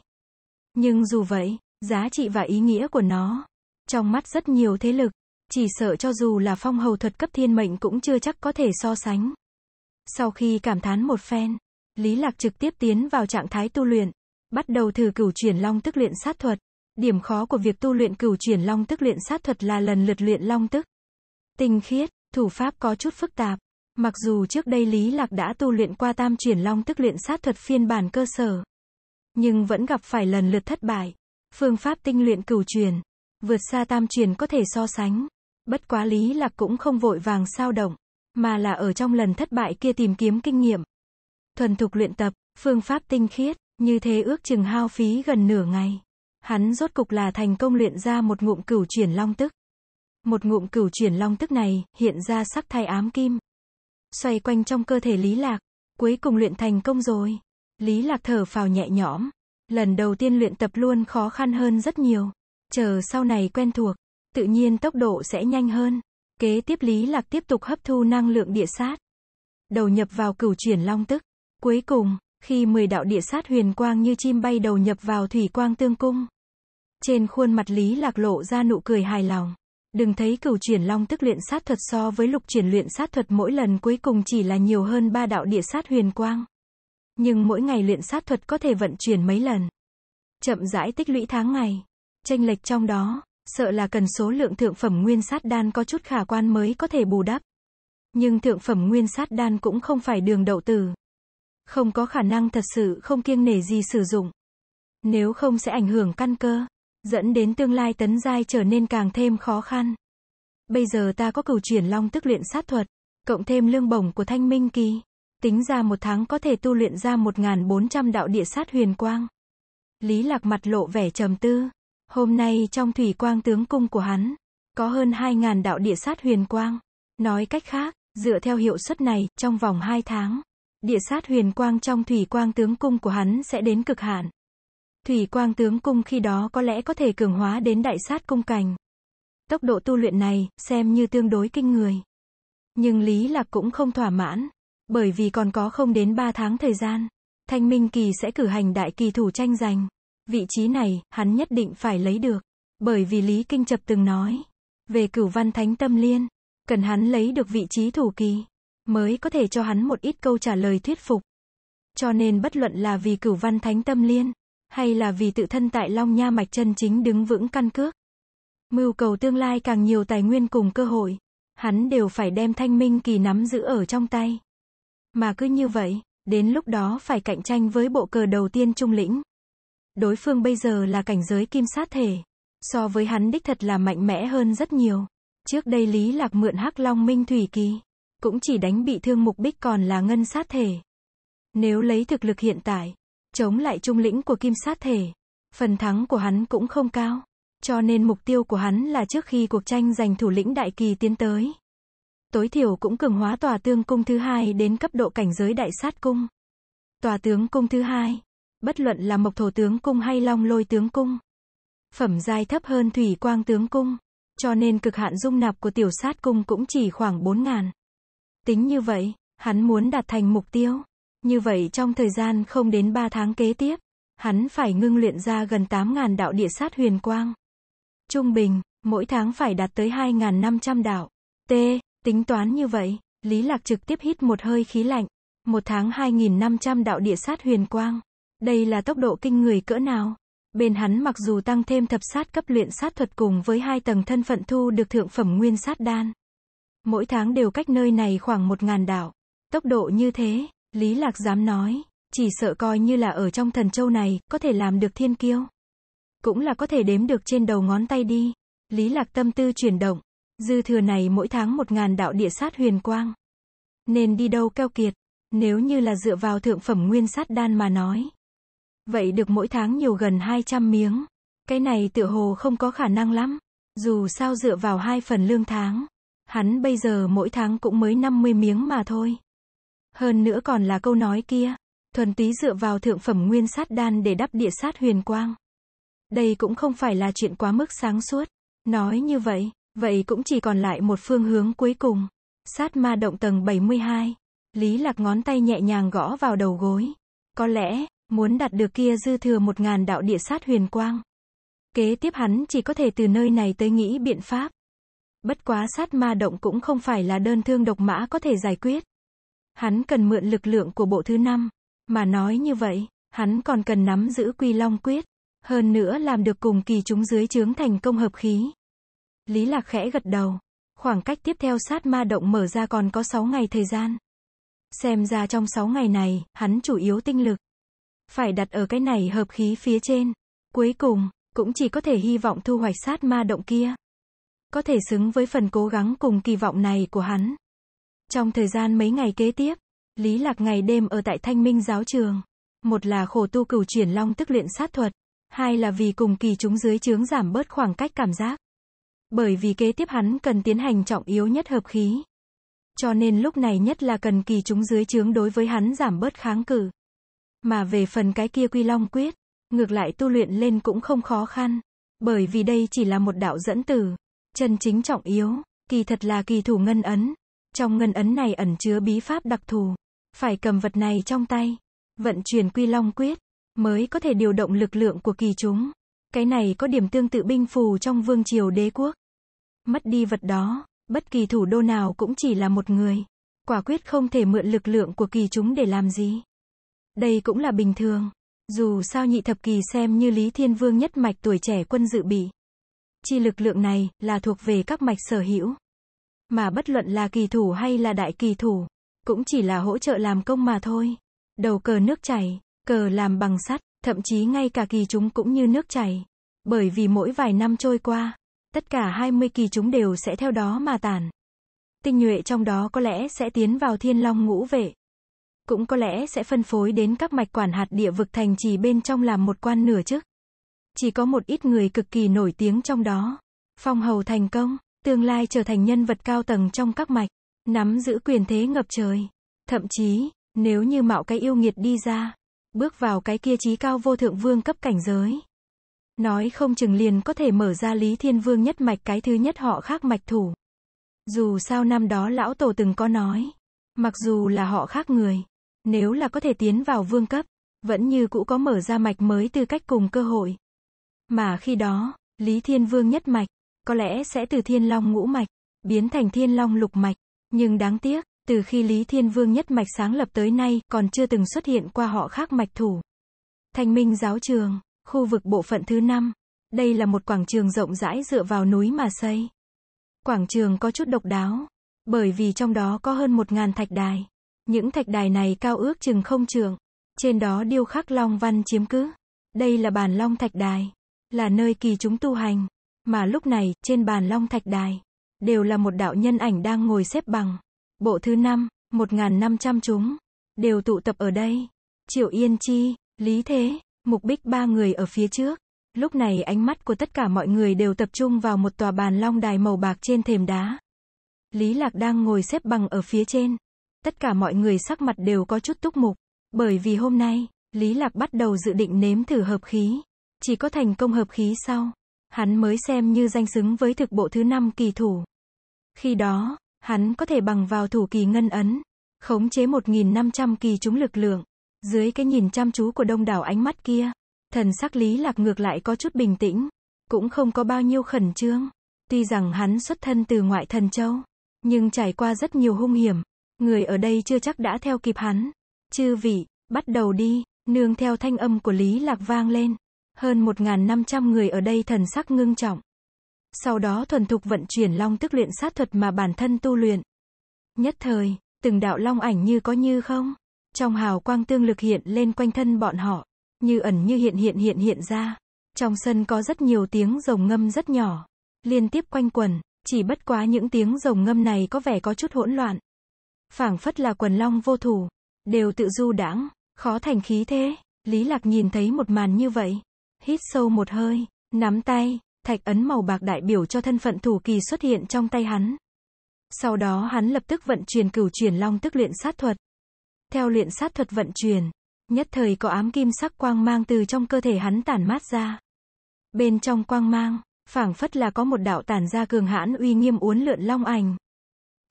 Nhưng dù vậy, giá trị và ý nghĩa của nó, trong mắt rất nhiều thế lực, chỉ sợ cho dù là phong hầu thuật cấp thiên mệnh cũng chưa chắc có thể so sánh. Sau khi cảm thán một phen, Lý Lạc trực tiếp tiến vào trạng thái tu luyện, bắt đầu thử cửu chuyển long tức luyện sát thuật. Điểm khó của việc tu luyện cửu chuyển long tức luyện sát thuật là lần lượt luyện long tức. Tinh khiết, thủ pháp có chút phức tạp. Mặc dù trước đây Lý Lạc đã tu luyện qua tam chuyển long tức luyện sát thuật phiên bản cơ sở, nhưng vẫn gặp phải lần lượt thất bại. Phương pháp tinh luyện cửu chuyển, vượt xa tam chuyển có thể so sánh. Bất quá Lý Lạc cũng không vội vàng sao động, mà là ở trong lần thất bại kia tìm kiếm kinh nghiệm. Thuần thục luyện tập, phương pháp tinh khiết, như thế ước chừng hao phí gần nửa ngày. Hắn rốt cục là thành công luyện ra một ngụm cửu chuyển long tức. Một ngụm cửu chuyển long tức này, hiện ra sắc thai ám kim. Xoay quanh trong cơ thể Lý Lạc, cuối cùng luyện thành công rồi. Lý Lạc thở phào nhẹ nhõm. Lần đầu tiên luyện tập luôn khó khăn hơn rất nhiều. Chờ sau này quen thuộc, tự nhiên tốc độ sẽ nhanh hơn. Kế tiếp Lý Lạc tiếp tục hấp thu năng lượng địa sát, đầu nhập vào cửu chuyển long tức. Cuối cùng, khi 10 đạo địa sát huyền quang như chim bay đầu nhập vào thủy quang tương cung, trên khuôn mặt Lý Lạc lộ ra nụ cười hài lòng. Đừng thấy cửu chuyển long tức luyện sát thuật so với lục chuyển luyện sát thuật mỗi lần cuối cùng chỉ là nhiều hơn ba đạo địa sát huyền quang. Nhưng mỗi ngày luyện sát thuật có thể vận chuyển mấy lần. Chậm rãi tích lũy tháng ngày. Tranh lệch trong đó, sợ là cần số lượng thượng phẩm nguyên sát đan có chút khả quan mới có thể bù đắp. Nhưng thượng phẩm nguyên sát đan cũng không phải đường đậu tử. Không có khả năng thật sự không kiêng nể gì sử dụng. Nếu không sẽ ảnh hưởng căn cơ, dẫn đến tương lai tấn giai trở nên càng thêm khó khăn. Bây giờ ta có cửu chuyển long tức luyện sát thuật, cộng thêm lương bổng của thanh minh kỳ. Tính ra một tháng có thể tu luyện ra 1.400 đạo địa sát huyền quang. Lý lạc mặt lộ vẻ trầm tư. Hôm nay trong thủy quang tướng cung của hắn, có hơn 2.000 đạo địa sát huyền quang. Nói cách khác, dựa theo hiệu suất này, trong vòng 2 tháng, địa sát huyền quang trong thủy quang tướng cung của hắn sẽ đến cực hạn. Thủy quang tướng cung khi đó có lẽ có thể cường hóa đến đại sát cung cảnh. Tốc độ tu luyện này, xem như tương đối kinh người. Nhưng Lý Lạc cũng không thỏa mãn, bởi vì còn có không đến 3 tháng thời gian. Thanh Minh Kỳ sẽ cử hành đại kỳ thủ tranh giành. Vị trí này, hắn nhất định phải lấy được. Bởi vì Lý Kinh Chập từng nói, về cửu văn thánh tâm liên, cần hắn lấy được vị trí thủ kỳ, mới có thể cho hắn một ít câu trả lời thuyết phục. Cho nên bất luận là vì cửu văn thánh tâm liên, hay là vì tự thân tại Long Nha Mạch chân chính đứng vững căn cước. Mưu cầu tương lai càng nhiều tài nguyên cùng cơ hội, hắn đều phải đem thanh minh kỳ nắm giữ ở trong tay. Mà cứ như vậy, đến lúc đó phải cạnh tranh với bộ cờ đầu tiên trung lĩnh. Đối phương bây giờ là cảnh giới kim sát thể. So với hắn đích thật là mạnh mẽ hơn rất nhiều. Trước đây Lý Lạc mượn Hắc Long Minh Thủy Kỳ. Cũng chỉ đánh bị thương mục đích còn là ngân sát thể. Nếu lấy thực lực hiện tại, chống lại trung lĩnh của kim sát thể, phần thắng của hắn cũng không cao. Cho nên mục tiêu của hắn là trước khi cuộc tranh giành thủ lĩnh đại kỳ tiến tới. Tối thiểu cũng cường hóa tòa tương cung thứ hai đến cấp độ cảnh giới đại sát cung. Tòa tướng cung thứ hai, bất luận là mộc thổ tướng cung hay long lôi tướng cung. Phẩm giai thấp hơn thủy quang tướng cung, cho nên cực hạn dung nạp của tiểu sát cung cũng chỉ khoảng 4.000. Tính như vậy, hắn muốn đạt thành mục tiêu. Như vậy trong thời gian không đến 3 tháng kế tiếp, hắn phải ngưng luyện ra gần 8.000 đạo địa sát huyền quang. Trung bình, mỗi tháng phải đạt tới 2.500 đạo. T. Tính toán như vậy, Lý Lạc trực tiếp hít một hơi khí lạnh. Một tháng 2.500 đạo địa sát huyền quang. Đây là tốc độ kinh người cỡ nào? Bên hắn mặc dù tăng thêm thập sát cấp luyện sát thuật cùng với hai tầng thân phận thu được thượng phẩm nguyên sát đan. Mỗi tháng đều cách nơi này khoảng một ngàn đảo. Tốc độ như thế, Lý Lạc dám nói, chỉ sợ coi như là ở trong thần châu này, có thể làm được thiên kiêu. Cũng là có thể đếm được trên đầu ngón tay đi. Lý Lạc tâm tư chuyển động, dư thừa này mỗi tháng một ngàn đạo địa sát huyền quang. Nên đi đâu keo kiệt, nếu như là dựa vào thượng phẩm nguyên sát đan mà nói, Vậy được mỗi tháng nhiều gần 200 miếng. Cái này tựa hồ không có khả năng lắm. Dù sao dựa vào hai phần lương tháng. Hắn bây giờ mỗi tháng cũng mới 50 miếng mà thôi. Hơn nữa còn là câu nói kia. Thuần túy dựa vào thượng phẩm nguyên sát đan để đắp địa sát huyền quang. Đây cũng không phải là chuyện quá mức sáng suốt. Nói như vậy, vậy cũng chỉ còn lại một phương hướng cuối cùng. Sát ma động tầng 72. Lý lạc ngón tay nhẹ nhàng gõ vào đầu gối. Có lẽ, Muốn đạt được kia dư thừa một ngàn đạo địa sát huyền quang. Kế tiếp hắn chỉ có thể từ nơi này tới nghĩ biện pháp. Bất quá sát ma động cũng không phải là đơn thương độc mã có thể giải quyết. Hắn cần mượn lực lượng của bộ thứ năm. Mà nói như vậy, hắn còn cần nắm giữ quy long quyết. Hơn nữa làm được cùng kỳ chúng dưới chướng thành công hợp khí. Lý Lạc khẽ gật đầu. Khoảng cách tiếp theo sát ma động mở ra còn có 6 ngày thời gian. Xem ra trong 6 ngày này, hắn chủ yếu tinh lực, phải đặt ở cái này hợp khí phía trên. Cuối cùng, cũng chỉ có thể hy vọng thu hoạch sát ma động kia. Có thể xứng với phần cố gắng cùng kỳ vọng này của hắn. Trong thời gian mấy ngày kế tiếp, Lý Lạc ngày đêm ở tại Thanh Minh giáo trường. Một là khổ tu cửu chuyển long tức luyện sát thuật, hai là vì cùng kỳ chúng dưới chướng giảm bớt khoảng cách cảm giác. Bởi vì kế tiếp hắn cần tiến hành trọng yếu nhất hợp khí. Cho nên lúc này nhất là cần kỳ chúng dưới chướng đối với hắn giảm bớt kháng cự. Mà về phần cái kia quy long quyết, ngược lại tu luyện lên cũng không khó khăn, bởi vì đây chỉ là một đạo dẫn từ. Chân chính trọng yếu, kỳ thật là kỳ thủ ngân ấn. Trong ngân ấn này ẩn chứa bí pháp đặc thù. Phải cầm vật này trong tay, vận chuyển quy long quyết, mới có thể điều động lực lượng của kỳ chúng. Cái này có điểm tương tự binh phù trong vương triều đế quốc. Mất đi vật đó, bất kỳ thủ đô nào cũng chỉ là một người. Quả quyết không thể mượn lực lượng của kỳ chúng để làm gì. Đây cũng là bình thường. Dù sao nhị thập kỳ xem như Lý Thiên Vương nhất mạch tuổi trẻ quân dự bị. Chi lực lượng này là thuộc về các mạch sở hữu. Mà bất luận là kỳ thủ hay là đại kỳ thủ, cũng chỉ là hỗ trợ làm công mà thôi. Đầu cờ nước chảy, cờ làm bằng sắt, thậm chí ngay cả kỳ chúng cũng như nước chảy. Bởi vì mỗi vài năm trôi qua, tất cả 20 kỳ chúng đều sẽ theo đó mà tản. Tinh nhuệ trong đó có lẽ sẽ tiến vào thiên long ngũ vệ cũng có lẽ sẽ phân phối đến các mạch quản hạt địa vực thành trì bên trong làm một quan nửa chức. Chỉ có một ít người cực kỳ nổi tiếng trong đó. Phong hầu thành công, tương lai trở thành nhân vật cao tầng trong các mạch, nắm giữ quyền thế ngập trời. Thậm chí, nếu như mạo cái yêu nghiệt đi ra, bước vào cái kia trí cao vô thượng vương cấp cảnh giới. Nói không chừng liền có thể mở ra Lý Thiên Vương nhất mạch cái thứ nhất họ khác mạch thủ. Dù sao năm đó lão tổ từng có nói, mặc dù là họ khác người, nếu là có thể tiến vào vương cấp, vẫn như cũ có mở ra mạch mới tư cách cùng cơ hội. Mà khi đó, Lý Thiên Vương nhất mạch, có lẽ sẽ từ Thiên Long ngũ mạch, biến thành Thiên Long lục mạch. Nhưng đáng tiếc, từ khi Lý Thiên Vương nhất mạch sáng lập tới nay còn chưa từng xuất hiện qua họ khác mạch thủ. Thanh minh giáo trường, khu vực bộ phận thứ 5. Đây là một quảng trường rộng rãi dựa vào núi mà xây. Quảng trường có chút độc đáo, bởi vì trong đó có hơn 1.000 thạch đài. Những thạch đài này cao ước chừng không trường. Trên đó điêu khắc long văn chiếm cứ. Đây là bàn long thạch đài. Là nơi kỳ chúng tu hành. Mà lúc này, trên bàn long thạch đài, đều là một đạo nhân ảnh đang ngồi xếp bằng. Bộ thứ năm, một ngàn năm trăm chúng, đều tụ tập ở đây. Triệu Yên Chi, Lý Thế, Mục Bích ba người ở phía trước. Lúc này ánh mắt của tất cả mọi người đều tập trung vào một tòa bàn long đài màu bạc trên thềm đá. Lý Lạc đang ngồi xếp bằng ở phía trên tất cả mọi người sắc mặt đều có chút túc mục. Bởi vì hôm nay, Lý Lạc bắt đầu dự định nếm thử hợp khí. Chỉ có thành công hợp khí sau, hắn mới xem như danh xứng với thực bộ thứ năm kỳ thủ. Khi đó, hắn có thể bằng vào thủ kỳ ngân ấn, khống chế 1.500 kỳ chúng lực lượng. Dưới cái nhìn chăm chú của đông đảo ánh mắt kia, thần sắc Lý Lạc ngược lại có chút bình tĩnh, cũng không có bao nhiêu khẩn trương. Tuy rằng hắn xuất thân từ ngoại thần châu, nhưng trải qua rất nhiều hung hiểm, người ở đây chưa chắc đã theo kịp hắn. Chư vị, bắt đầu đi, nương theo thanh âm của Lý Lạc vang lên. Hơn 1.500 người ở đây thần sắc ngưng trọng. Sau đó thuần thục vận chuyển long tức luyện sát thuật mà bản thân tu luyện. Nhất thời, từng đạo long ảnh như có như không. Trong hào quang tương lực hiện lên quanh thân bọn họ, như ẩn như hiện hiện hiện hiện ra. Trong sân có rất nhiều tiếng rồng ngâm rất nhỏ, liên tiếp quanh quần, chỉ bất quá những tiếng rồng ngâm này có vẻ có chút hỗn loạn, phảng phất là quần long vô thủ, đều tự du đãng, khó thành khí thế. Lý Lạc nhìn thấy một màn như vậy, hít sâu một hơi, nắm tay, thạch ấn màu bạc đại biểu cho thân phận thủ kỳ xuất hiện trong tay hắn. Sau đó hắn lập tức vận chuyển cửu chuyển long tức luyện sát thuật. Theo luyện sát thuật vận chuyển, nhất thời có ám kim sắc quang mang từ trong cơ thể hắn tản mát ra. Bên trong quang mang, phảng phất là có một đạo tản ra cường hãn uy nghiêm uốn lượn long ảnh.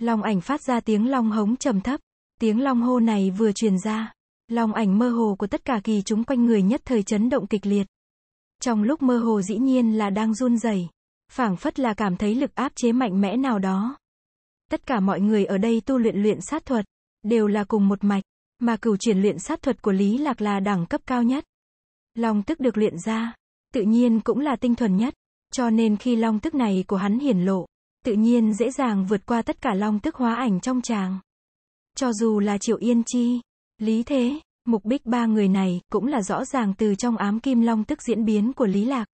Long ảnh phát ra tiếng long hống trầm thấp. Tiếng long hô này vừa truyền ra. Long ảnh mơ hồ của tất cả kỳ chúng quanh người nhất thời chấn động kịch liệt. Trong lúc mơ hồ dĩ nhiên là đang run rẩy, phảng phất là cảm thấy lực áp chế mạnh mẽ nào đó. Tất cả mọi người ở đây tu luyện luyện sát thuật, đều là cùng một mạch, mà cửu chuyển luyện sát thuật của Lý Lạc là đẳng cấp cao nhất. Long tức được luyện ra, tự nhiên cũng là tinh thuần nhất, cho nên khi long tức này của hắn hiển lộ, tự nhiên dễ dàng vượt qua tất cả long tức hóa ảnh trong chàng. Cho dù là Triệu Yên Chi, Lý Thế, mục bích ba người này cũng là rõ ràng từ trong ám kim long tức diễn biến của Lý Lạc.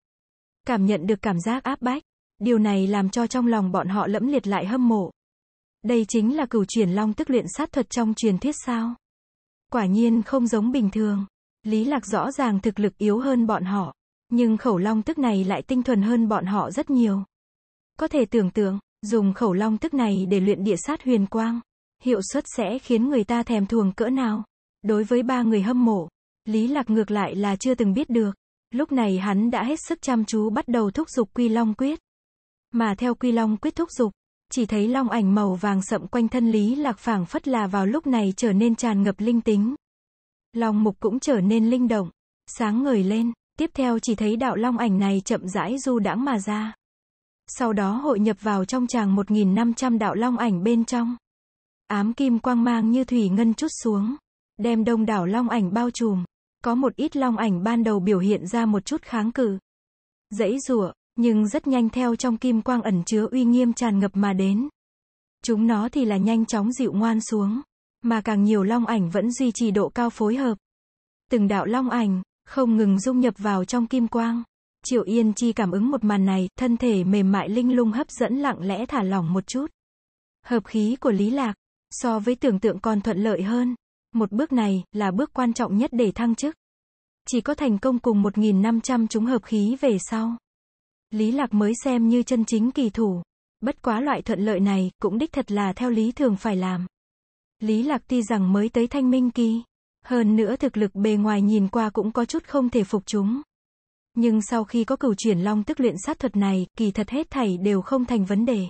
Cảm nhận được cảm giác áp bách, điều này làm cho trong lòng bọn họ lẫm liệt lại hâm mộ. Đây chính là cửu chuyển long tức luyện sát thuật trong truyền thuyết sao? Quả nhiên không giống bình thường. Lý Lạc rõ ràng thực lực yếu hơn bọn họ, nhưng khẩu long tức này lại tinh thuần hơn bọn họ rất nhiều. Có thể tưởng tượng, dùng khẩu long tức này để luyện địa sát huyền quang, hiệu suất sẽ khiến người ta thèm thuồng cỡ nào. Đối với ba người hâm mộ, Lý Lạc ngược lại là chưa từng biết được. Lúc này hắn đã hết sức chăm chú bắt đầu thúc giục Quy Long Quyết. Mà theo Quy Long Quyết thúc giục chỉ thấy long ảnh màu vàng sậm quanh thân Lý Lạc phảng phất là vào lúc này trở nên tràn ngập linh tính. Long mục cũng trở nên linh động, sáng ngời lên, tiếp theo chỉ thấy đạo long ảnh này chậm rãi du đãng mà ra. Sau đó hội nhập vào trong chàng 1.500 đạo long ảnh bên trong. Ám kim quang mang như thủy ngân chút xuống. Đem đông đảo long ảnh bao trùm. Có một ít long ảnh ban đầu biểu hiện ra một chút kháng cự. Dãy rủa nhưng rất nhanh theo trong kim quang ẩn chứa uy nghiêm tràn ngập mà đến. Chúng nó thì là nhanh chóng dịu ngoan xuống. Mà càng nhiều long ảnh vẫn duy trì độ cao phối hợp. Từng đạo long ảnh, không ngừng dung nhập vào trong kim quang. Triệu Yên Chi cảm ứng một màn này, thân thể mềm mại linh lung hấp dẫn lặng lẽ thả lỏng một chút. Hợp khí của Lý Lạc, so với tưởng tượng còn thuận lợi hơn. Một bước này, là bước quan trọng nhất để thăng chức. Chỉ có thành công cùng 1.500 chúng hợp khí về sau. Lý Lạc mới xem như chân chính kỳ thủ. Bất quá loại thuận lợi này, cũng đích thật là theo lý thường phải làm. Lý Lạc tuy rằng mới tới thanh minh kỳ. Hơn nữa thực lực bề ngoài nhìn qua cũng có chút không thể phục chúng. Nhưng sau khi có cửu chuyển long tức luyện sát thuật này, kỳ thật hết thảy đều không thành vấn đề.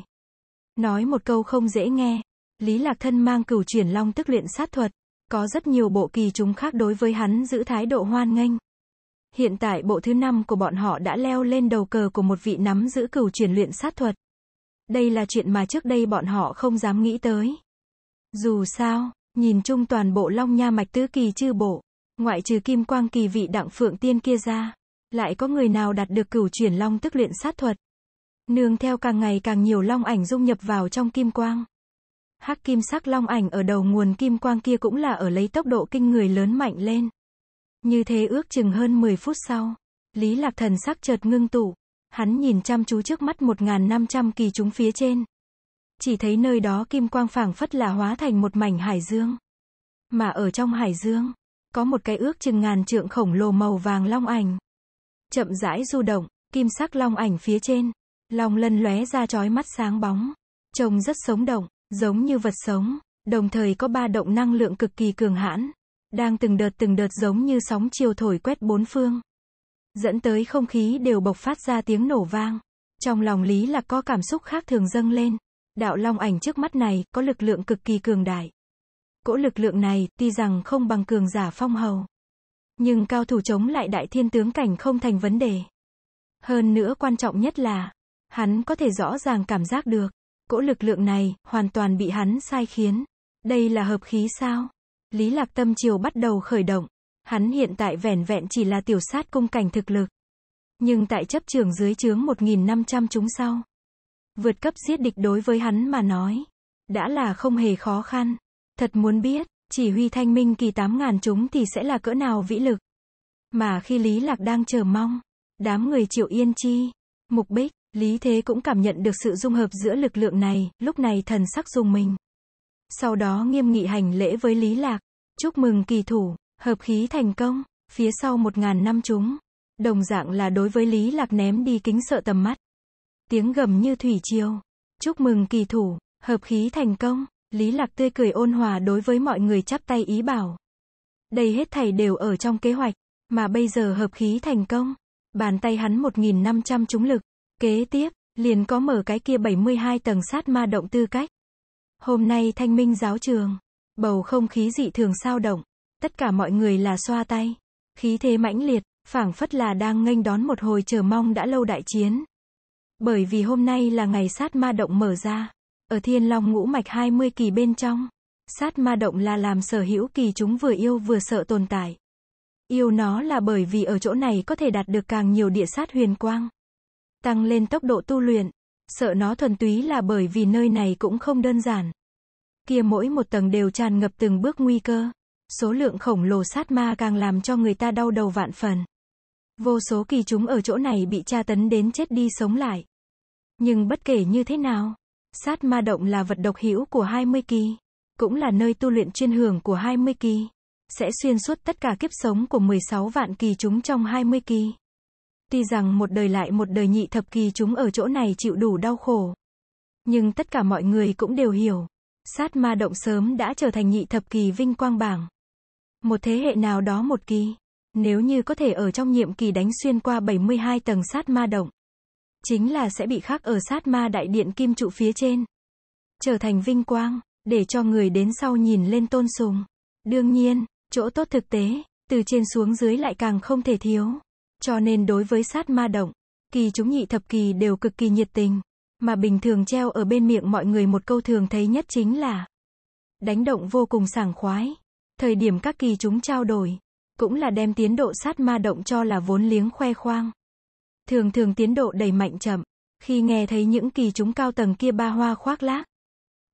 Nói một câu không dễ nghe, Lý Lạc Thân mang cửu chuyển long tức luyện sát thuật, có rất nhiều bộ kỳ chúng khác đối với hắn giữ thái độ hoan nghênh. Hiện tại bộ thứ năm của bọn họ đã leo lên đầu cờ của một vị nắm giữ cửu chuyển luyện sát thuật. Đây là chuyện mà trước đây bọn họ không dám nghĩ tới. Dù sao, nhìn chung toàn bộ long nha mạch tứ kỳ chư bộ, ngoại trừ kim quang kỳ vị đặng phượng tiên kia ra, lại có người nào đạt được cửu chuyển long tức luyện sát thuật. Nương theo càng ngày càng nhiều long ảnh dung nhập vào trong kim quang. Hắc kim sắc long ảnh ở đầu nguồn kim quang kia cũng là ở lấy tốc độ kinh người lớn mạnh lên. Như thế ước chừng hơn 10 phút sau, Lý Lạc Thần sắc chợt ngưng tụ, hắn nhìn chăm chú trước mắt 1500 kỳ chúng phía trên. Chỉ thấy nơi đó kim quang phảng phất là hóa thành một mảnh hải dương. Mà ở trong hải dương, có một cái ước chừng ngàn trượng khổng lồ màu vàng long ảnh chậm rãi du động, kim sắc long ảnh phía trên, long lân lóe ra chói mắt sáng bóng, trông rất sống động, giống như vật sống, đồng thời có ba động năng lượng cực kỳ cường hãn, đang từng đợt từng đợt giống như sóng chiều thổi quét bốn phương, dẫn tới không khí đều bộc phát ra tiếng nổ vang. Trong lòng Lý là có cảm xúc khác thường dâng lên, đạo long ảnh trước mắt này có lực lượng cực kỳ cường đại. Cỗ lực lượng này tuy rằng không bằng cường giả phong hầu, nhưng cao thủ chống lại đại thiên tướng cảnh không thành vấn đề. Hơn nữa quan trọng nhất là, hắn có thể rõ ràng cảm giác được, cỗ lực lượng này, hoàn toàn bị hắn sai khiến. Đây là hợp khí sao? Lý Lạc Tâm chiều bắt đầu khởi động. Hắn hiện tại vẻn vẹn chỉ là tiểu sát cung cảnh thực lực. Nhưng tại chấp trường dưới chướng 1.500 chúng sau. Vượt cấp giết địch đối với hắn mà nói. Đã là không hề khó khăn. Thật muốn biết, chỉ huy thanh minh kỳ 8.000 chúng thì sẽ là cỡ nào vĩ lực. Mà khi Lý Lạc đang chờ mong, đám người triệu yên chi, mục bích, Lý Thế cũng cảm nhận được sự dung hợp giữa lực lượng này, lúc này thần sắc dùng mình. Sau đó nghiêm nghị hành lễ với Lý Lạc, chúc mừng kỳ thủ, hợp khí thành công, phía sau một ngàn năm chúng. Đồng dạng là đối với Lý Lạc ném đi kính sợ tầm mắt. Tiếng gầm như thủy triều. Chúc mừng kỳ thủ, hợp khí thành công. Lý Lạc tươi cười ôn hòa đối với mọi người chắp tay ý bảo. Đây hết thảy đều ở trong kế hoạch, mà bây giờ hợp khí thành công. Bàn tay hắn 1.500 trúng lực. Kế tiếp, liền có mở cái kia 72 tầng sát ma động tư cách. Hôm nay thanh minh giáo trường, bầu không khí dị thường sao động, tất cả mọi người là xoa tay, khí thế mãnh liệt, phảng phất là đang nghênh đón một hồi chờ mong đã lâu đại chiến. Bởi vì hôm nay là ngày sát ma động mở ra, ở thiên long ngũ mạch 20 kỳ bên trong, sát ma động là làm sở hữu kỳ chúng vừa yêu vừa sợ tồn tại. Yêu nó là bởi vì ở chỗ này có thể đạt được càng nhiều địa sát huyền quang. Tăng lên tốc độ tu luyện. Sợ nó thuần túy là bởi vì nơi này cũng không đơn giản. Kia mỗi một tầng đều tràn ngập từng bước nguy cơ. Số lượng khổng lồ sát ma càng làm cho người ta đau đầu vạn phần. Vô số kỳ chúng ở chỗ này bị tra tấn đến chết đi sống lại. Nhưng bất kể như thế nào, Sát ma động là vật độc hữu của 20 kỳ, cũng là nơi tu luyện chuyên hưởng của 20 kỳ, sẽ xuyên suốt tất cả kiếp sống của 16 vạn kỳ chúng trong 20 kỳ. Tuy rằng một đời lại một đời nhị thập kỳ chúng ở chỗ này chịu đủ đau khổ, nhưng tất cả mọi người cũng đều hiểu, sát ma động sớm đã trở thành nhị thập kỳ vinh quang bảng. Một thế hệ nào đó một kỳ, nếu như có thể ở trong nhiệm kỳ đánh xuyên qua 72 tầng sát ma động, chính là sẽ bị khắc ở sát ma đại điện kim trụ phía trên. Trở thành vinh quang, để cho người đến sau nhìn lên tôn sùng. Đương nhiên, chỗ tốt thực tế, từ trên xuống dưới lại càng không thể thiếu. Cho nên đối với sát ma động, kỳ chúng nhị thập kỳ đều cực kỳ nhiệt tình. Mà bình thường treo ở bên miệng mọi người một câu thường thấy nhất chính là đánh động vô cùng sảng khoái. Thời điểm các kỳ chúng trao đổi, cũng là đem tiến độ sát ma động cho là vốn liếng khoe khoang. Thường thường tiến độ đầy mạnh chậm. Khi nghe thấy những kỳ chúng cao tầng kia ba hoa khoác lác,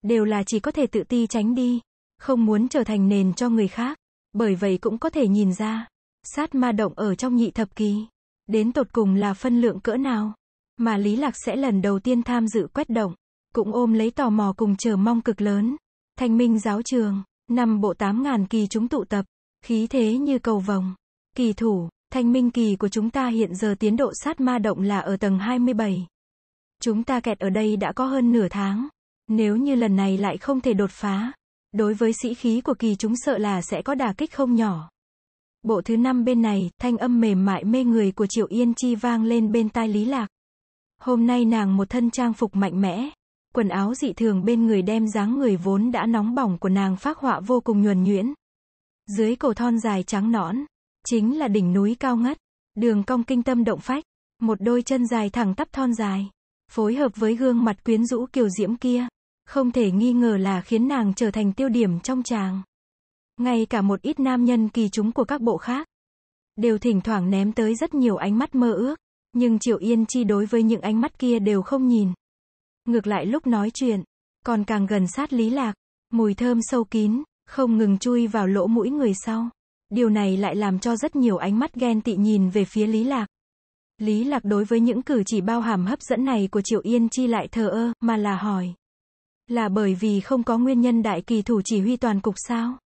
đều là chỉ có thể tự ti tránh đi, không muốn trở thành nền cho người khác. Bởi vậy cũng có thể nhìn ra, sát ma động ở trong nhị thập kỳ, đến tột cùng là phân lượng cỡ nào, mà Lý Lạc sẽ lần đầu tiên tham dự quét động, cũng ôm lấy tò mò cùng chờ mong cực lớn. Thanh minh giáo trường, năm bộ 8.000 kỳ chúng tụ tập, khí thế như cầu vồng, kỳ thủ, Thanh minh kỳ của chúng ta hiện giờ tiến độ sát ma động là ở tầng 27. Chúng ta kẹt ở đây đã có hơn nửa tháng. Nếu như lần này lại không thể đột phá, đối với sĩ khí của kỳ chúng sợ là sẽ có đà kích không nhỏ. Bộ thứ năm bên này, thanh âm mềm mại mê người của Triệu Yên Chi vang lên bên tai Lý Lạc. Hôm nay nàng một thân trang phục mạnh mẽ, quần áo dị thường bên người đem dáng người vốn đã nóng bỏng của nàng phác họa vô cùng nhuần nhuyễn. Dưới cổ thon dài trắng nõn, Chính là đỉnh núi cao ngất, đường cong kinh tâm động phách, một đôi chân dài thẳng tắp thon dài, phối hợp với gương mặt quyến rũ kiều diễm kia, không thể nghi ngờ là khiến nàng trở thành tiêu điểm trong chàng. Ngay cả một ít nam nhân kỳ chúng của các bộ khác, đều thỉnh thoảng ném tới rất nhiều ánh mắt mơ ước, nhưng Triệu Yên Chi đối với những ánh mắt kia đều không nhìn. Ngược lại lúc nói chuyện, còn càng gần sát Lý Lạc, mùi thơm sâu kín, không ngừng chui vào lỗ mũi người sau. Điều này lại làm cho rất nhiều ánh mắt ghen tị nhìn về phía Lý Lạc. Lý Lạc đối với những cử chỉ bao hàm hấp dẫn này của Triệu Yên Chi lại thờ ơ, mà là hỏi. Là bởi vì không có nguyên nhân đại kỳ thủ chỉ huy toàn cục sao?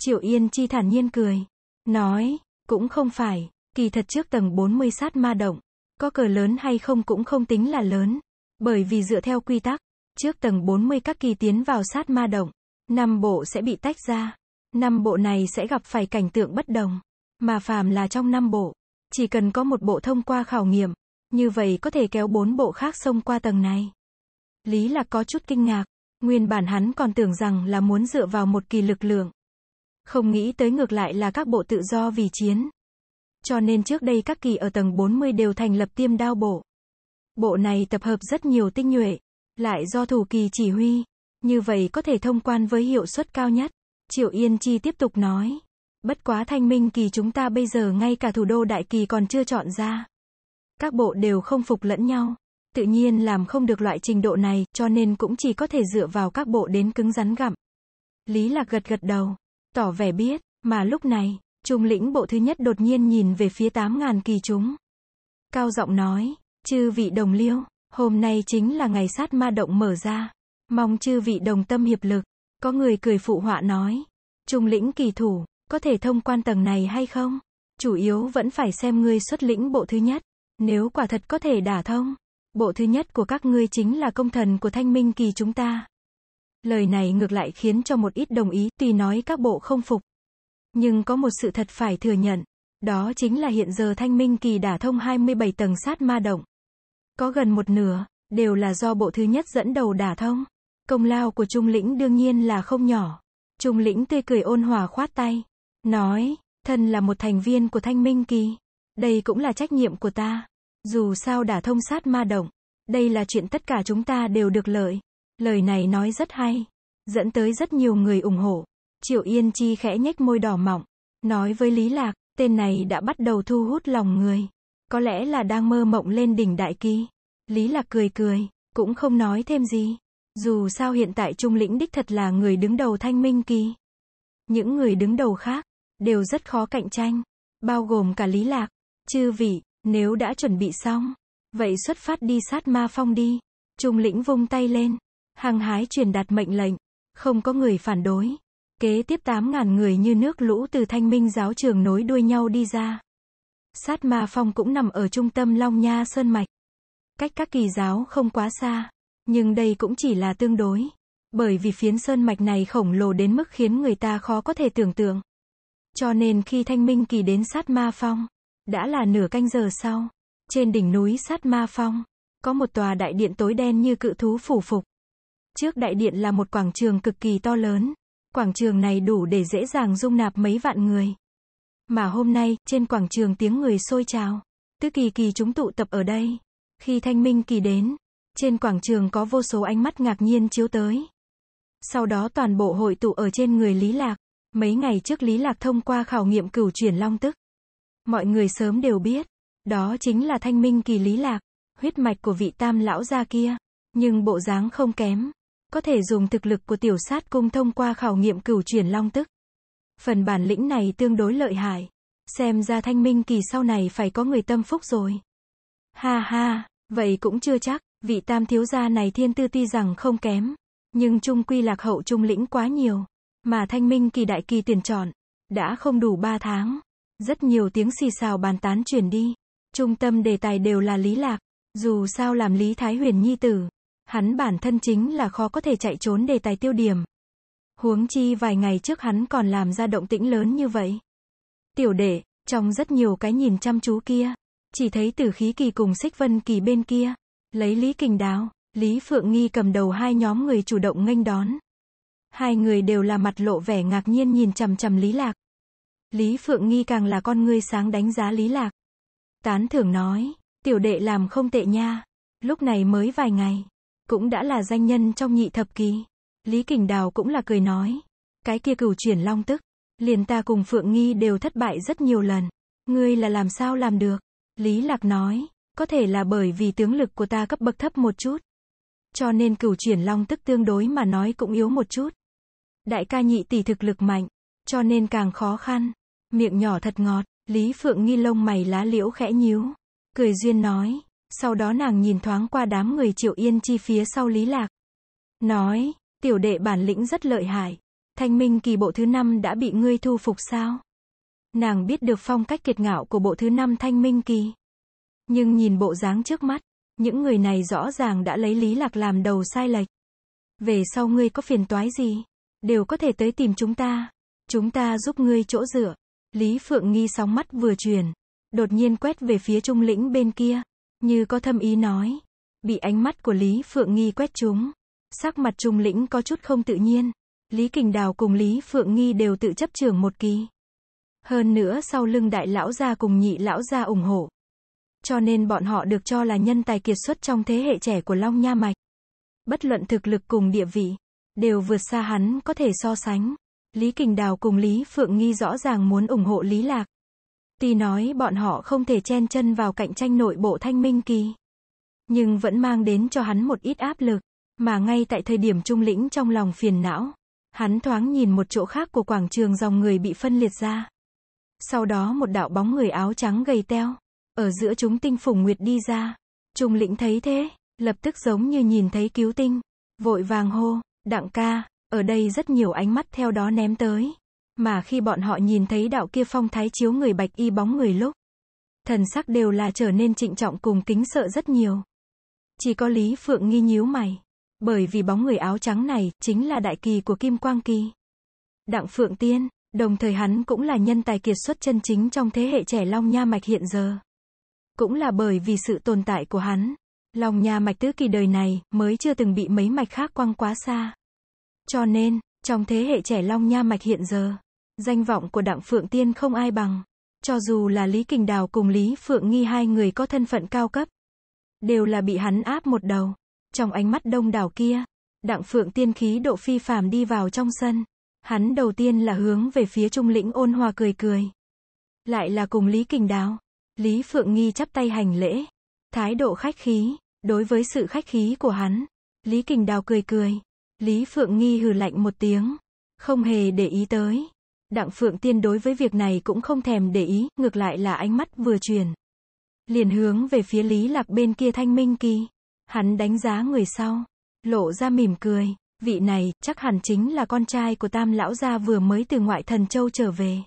Triệu Yên Chi thản nhiên cười. Nói, cũng không phải, kỳ thật trước tầng 40 sát ma động, có cờ lớn hay không cũng không tính là lớn. Bởi vì dựa theo quy tắc, trước tầng 40 các kỳ tiến vào sát ma động, năm bộ sẽ bị tách ra năm bộ này sẽ gặp phải cảnh tượng bất đồng. Mà phàm là trong năm bộ, chỉ cần có một bộ thông qua khảo nghiệm, như vậy có thể kéo bốn bộ khác xông qua tầng này. Lý là có chút kinh ngạc, nguyên bản hắn còn tưởng rằng là muốn dựa vào một kỳ lực lượng. Không nghĩ tới ngược lại là các bộ tự do vì chiến. Cho nên trước đây các kỳ ở tầng 40 đều thành lập tiêm đao bộ. Bộ này tập hợp rất nhiều tinh nhuệ, lại do thủ kỳ chỉ huy, như vậy có thể thông quan với hiệu suất cao nhất. Triệu Yên Chi tiếp tục nói. Bất quá thanh minh kỳ chúng ta bây giờ ngay cả thủ đô đại kỳ còn chưa chọn ra. Các bộ đều không phục lẫn nhau. Tự nhiên làm không được loại trình độ này, cho nên cũng chỉ có thể dựa vào các bộ đến cứng rắn gặm. Lý Lạc gật gật đầu, tỏ vẻ biết, mà lúc này, trung lĩnh bộ thứ nhất đột nhiên nhìn về phía 8.000 kỳ chúng. Cao giọng nói, chư vị đồng liêu, hôm nay chính là ngày sát ma động mở ra. Mong chư vị đồng tâm hiệp lực. Có người cười phụ họa nói, trung lĩnh kỳ thủ, có thể thông quan tầng này hay không? Chủ yếu vẫn phải xem ngươi xuất lĩnh bộ thứ nhất. Nếu quả thật có thể đả thông, bộ thứ nhất của các ngươi chính là công thần của thanh minh kỳ chúng ta. Lời này ngược lại khiến cho một ít đồng ý, tùy nói các bộ không phục. Nhưng có một sự thật phải thừa nhận, đó chính là hiện giờ thanh minh kỳ đả thông 27 tầng sát ma động. Có gần một nửa, đều là do bộ thứ nhất dẫn đầu đả thông. Công lao của Trung Lĩnh đương nhiên là không nhỏ. Trung Lĩnh tươi cười ôn hòa khoát tay. Nói, thân là một thành viên của Thanh Minh Kỳ. Đây cũng là trách nhiệm của ta. Dù sao đã thông sát ma động. Đây là chuyện tất cả chúng ta đều được lợi. Lời này nói rất hay. Dẫn tới rất nhiều người ủng hộ. Triệu Yên Chi khẽ nhếch môi đỏ mọng. Nói với Lý Lạc, tên này đã bắt đầu thu hút lòng người. Có lẽ là đang mơ mộng lên đỉnh đại kỳ. Lý Lạc cười cười, cũng không nói thêm gì. Dù sao hiện tại Trung Lĩnh đích thật là người đứng đầu thanh minh kỳ. Những người đứng đầu khác, đều rất khó cạnh tranh, bao gồm cả Lý Lạc, chư vị, nếu đã chuẩn bị xong, vậy xuất phát đi sát ma phong đi. Trung Lĩnh vung tay lên, hàng hái truyền đạt mệnh lệnh, không có người phản đối. Kế tiếp 8.000 người như nước lũ từ thanh minh giáo trường nối đuôi nhau đi ra. Sát ma phong cũng nằm ở trung tâm Long Nha Sơn Mạch. Cách các kỳ giáo không quá xa. Nhưng đây cũng chỉ là tương đối. Bởi vì phiến sơn mạch này khổng lồ đến mức khiến người ta khó có thể tưởng tượng. Cho nên khi thanh minh kỳ đến sát ma phong, đã là nửa canh giờ sau, trên đỉnh núi sát ma phong, có một tòa đại điện tối đen như cự thú phủ phục. Trước đại điện là một quảng trường cực kỳ to lớn. Quảng trường này đủ để dễ dàng dung nạp mấy vạn người. Mà hôm nay, trên quảng trường tiếng người xôi trào. Tứ kỳ kỳ chúng tụ tập ở đây. Khi thanh minh kỳ đến, trên quảng trường có vô số ánh mắt ngạc nhiên chiếu tới. Sau đó toàn bộ hội tụ ở trên người Lý Lạc. Mấy ngày trước Lý Lạc thông qua khảo nghiệm cửu chuyển long tức. Mọi người sớm đều biết. Đó chính là thanh minh kỳ Lý Lạc. Huyết mạch của vị tam lão gia kia. Nhưng bộ dáng không kém. Có thể dùng thực lực của tiểu sát cung thông qua khảo nghiệm cửu chuyển long tức. Phần bản lĩnh này tương đối lợi hại. Xem ra thanh minh kỳ sau này phải có người tâm phúc rồi. Ha ha, vậy cũng chưa chắc. Vị tam thiếu gia này thiên tư tuy rằng không kém, nhưng trung quy lạc hậu trung lĩnh quá nhiều, mà thanh minh kỳ đại kỳ tuyển chọn, đã không đủ ba tháng. Rất nhiều tiếng xì xào bàn tán chuyển đi, trung tâm đề tài đều là lý lạc, dù sao làm lý thái huyền nhi tử, hắn bản thân chính là khó có thể chạy trốn đề tài tiêu điểm. Huống chi vài ngày trước hắn còn làm ra động tĩnh lớn như vậy. Tiểu đệ, trong rất nhiều cái nhìn chăm chú kia, chỉ thấy tử khí kỳ cùng xích vân kỳ bên kia, Lấy Lý Kình Đáo, Lý Phượng Nghi cầm đầu hai nhóm người chủ động nghênh đón. Hai người đều là mặt lộ vẻ ngạc nhiên nhìn chằm chằm Lý Lạc. Lý Phượng Nghi càng là con người sáng đánh giá Lý Lạc. Tán thưởng nói, tiểu đệ làm không tệ nha. Lúc này mới vài ngày, cũng đã là danh nhân trong nhị thập kỳ Lý Kình Đào cũng là cười nói, cái kia cửu chuyển long tức, liền ta cùng Phượng Nghi đều thất bại rất nhiều lần. Ngươi là làm sao làm được? Lý Lạc nói, có thể là bởi vì tướng lực của ta cấp bậc thấp một chút. Cho nên cửu chuyển long tức tương đối mà nói cũng yếu một chút. Đại ca nhị tỷ thực lực mạnh, cho nên càng khó khăn. Miệng nhỏ thật ngọt, Lý Phượng nghi lông mày lá liễu khẽ nhíu. Cười duyên nói, sau đó nàng nhìn thoáng qua đám người triệu yên chi phía sau Lý Lạc. Nói, tiểu đệ bản lĩnh rất lợi hại. Thanh minh kỳ bộ thứ năm đã bị ngươi thu phục sao? Nàng biết được phong cách kiệt ngạo của bộ thứ năm thanh minh kỳ. Nhưng nhìn bộ dáng trước mắt, những người này rõ ràng đã lấy Lý Lạc làm đầu sai lệch. Về sau ngươi có phiền toái gì, đều có thể tới tìm chúng ta. Chúng ta giúp ngươi chỗ dựa. Lý Phượng Nghi sóng mắt vừa chuyển, đột nhiên quét về phía trung lĩnh bên kia, như có thâm ý nói. Bị ánh mắt của Lý Phượng Nghi quét chúng, sắc mặt trung lĩnh có chút không tự nhiên. Lý Kình Đào cùng Lý Phượng Nghi đều tự chấp trưởng một kỳ. Hơn nữa sau lưng đại lão gia cùng nhị lão gia ủng hộ, cho nên bọn họ được cho là nhân tài kiệt xuất trong thế hệ trẻ của Long Nha Mạch. Bất luận thực lực cùng địa vị, đều vượt xa hắn có thể so sánh. Lý Kình Đào cùng Lý Phượng Nghi rõ ràng muốn ủng hộ Lý Lạc. Tuy nói bọn họ không thể chen chân vào cạnh tranh nội bộ thanh minh kỳ, nhưng vẫn mang đến cho hắn một ít áp lực, mà ngay tại thời điểm trung lĩnh trong lòng phiền não, hắn thoáng nhìn một chỗ khác của quảng trường dòng người bị phân liệt ra. Sau đó một đạo bóng người áo trắng gầy teo, ở giữa chúng tinh phùng nguyệt đi ra. Trung lĩnh thấy thế, lập tức giống như nhìn thấy cứu tinh. Vội vàng hô, đặng ca, ở đây rất nhiều ánh mắt theo đó ném tới. Mà khi bọn họ nhìn thấy đạo kia phong thái chiếu người bạch y bóng người lúc. Thần sắc đều là trở nên trịnh trọng cùng kính sợ rất nhiều. Chỉ có Lý Phượng nghi nhíu mày. Bởi vì bóng người áo trắng này, chính là đại kỳ của Kim Quang Kỳ. Đặng Phượng Tiên, đồng thời hắn cũng là nhân tài kiệt xuất chân chính trong thế hệ trẻ Long Nha Mạch hiện giờ cũng là bởi vì sự tồn tại của hắn. Lòng nhà mạch tứ kỳ đời này mới chưa từng bị mấy mạch khác quăng quá xa. Cho nên, trong thế hệ trẻ Long Nha Mạch hiện giờ, danh vọng của Đặng Phượng Tiên không ai bằng. Cho dù là Lý Kình Đào cùng Lý Phượng Nghi hai người có thân phận cao cấp, đều là bị hắn áp một đầu. Trong ánh mắt đông đảo kia, Đặng Phượng Tiên khí độ phi phàm đi vào trong sân. Hắn đầu tiên là hướng về phía Trung Lĩnh ôn hòa cười cười. Lại là cùng Lý Kình Đào. Lý Phượng Nghi chắp tay hành lễ. Thái độ khách khí, đối với sự khách khí của hắn. Lý Kình Đào cười cười. Lý Phượng Nghi hừ lạnh một tiếng. Không hề để ý tới. Đặng Phượng Tiên đối với việc này cũng không thèm để ý, ngược lại là ánh mắt vừa truyền Liền hướng về phía Lý Lạc bên kia thanh minh kỳ. Hắn đánh giá người sau. Lộ ra mỉm cười. Vị này, chắc hẳn chính là con trai của tam lão gia vừa mới từ ngoại thần châu trở về.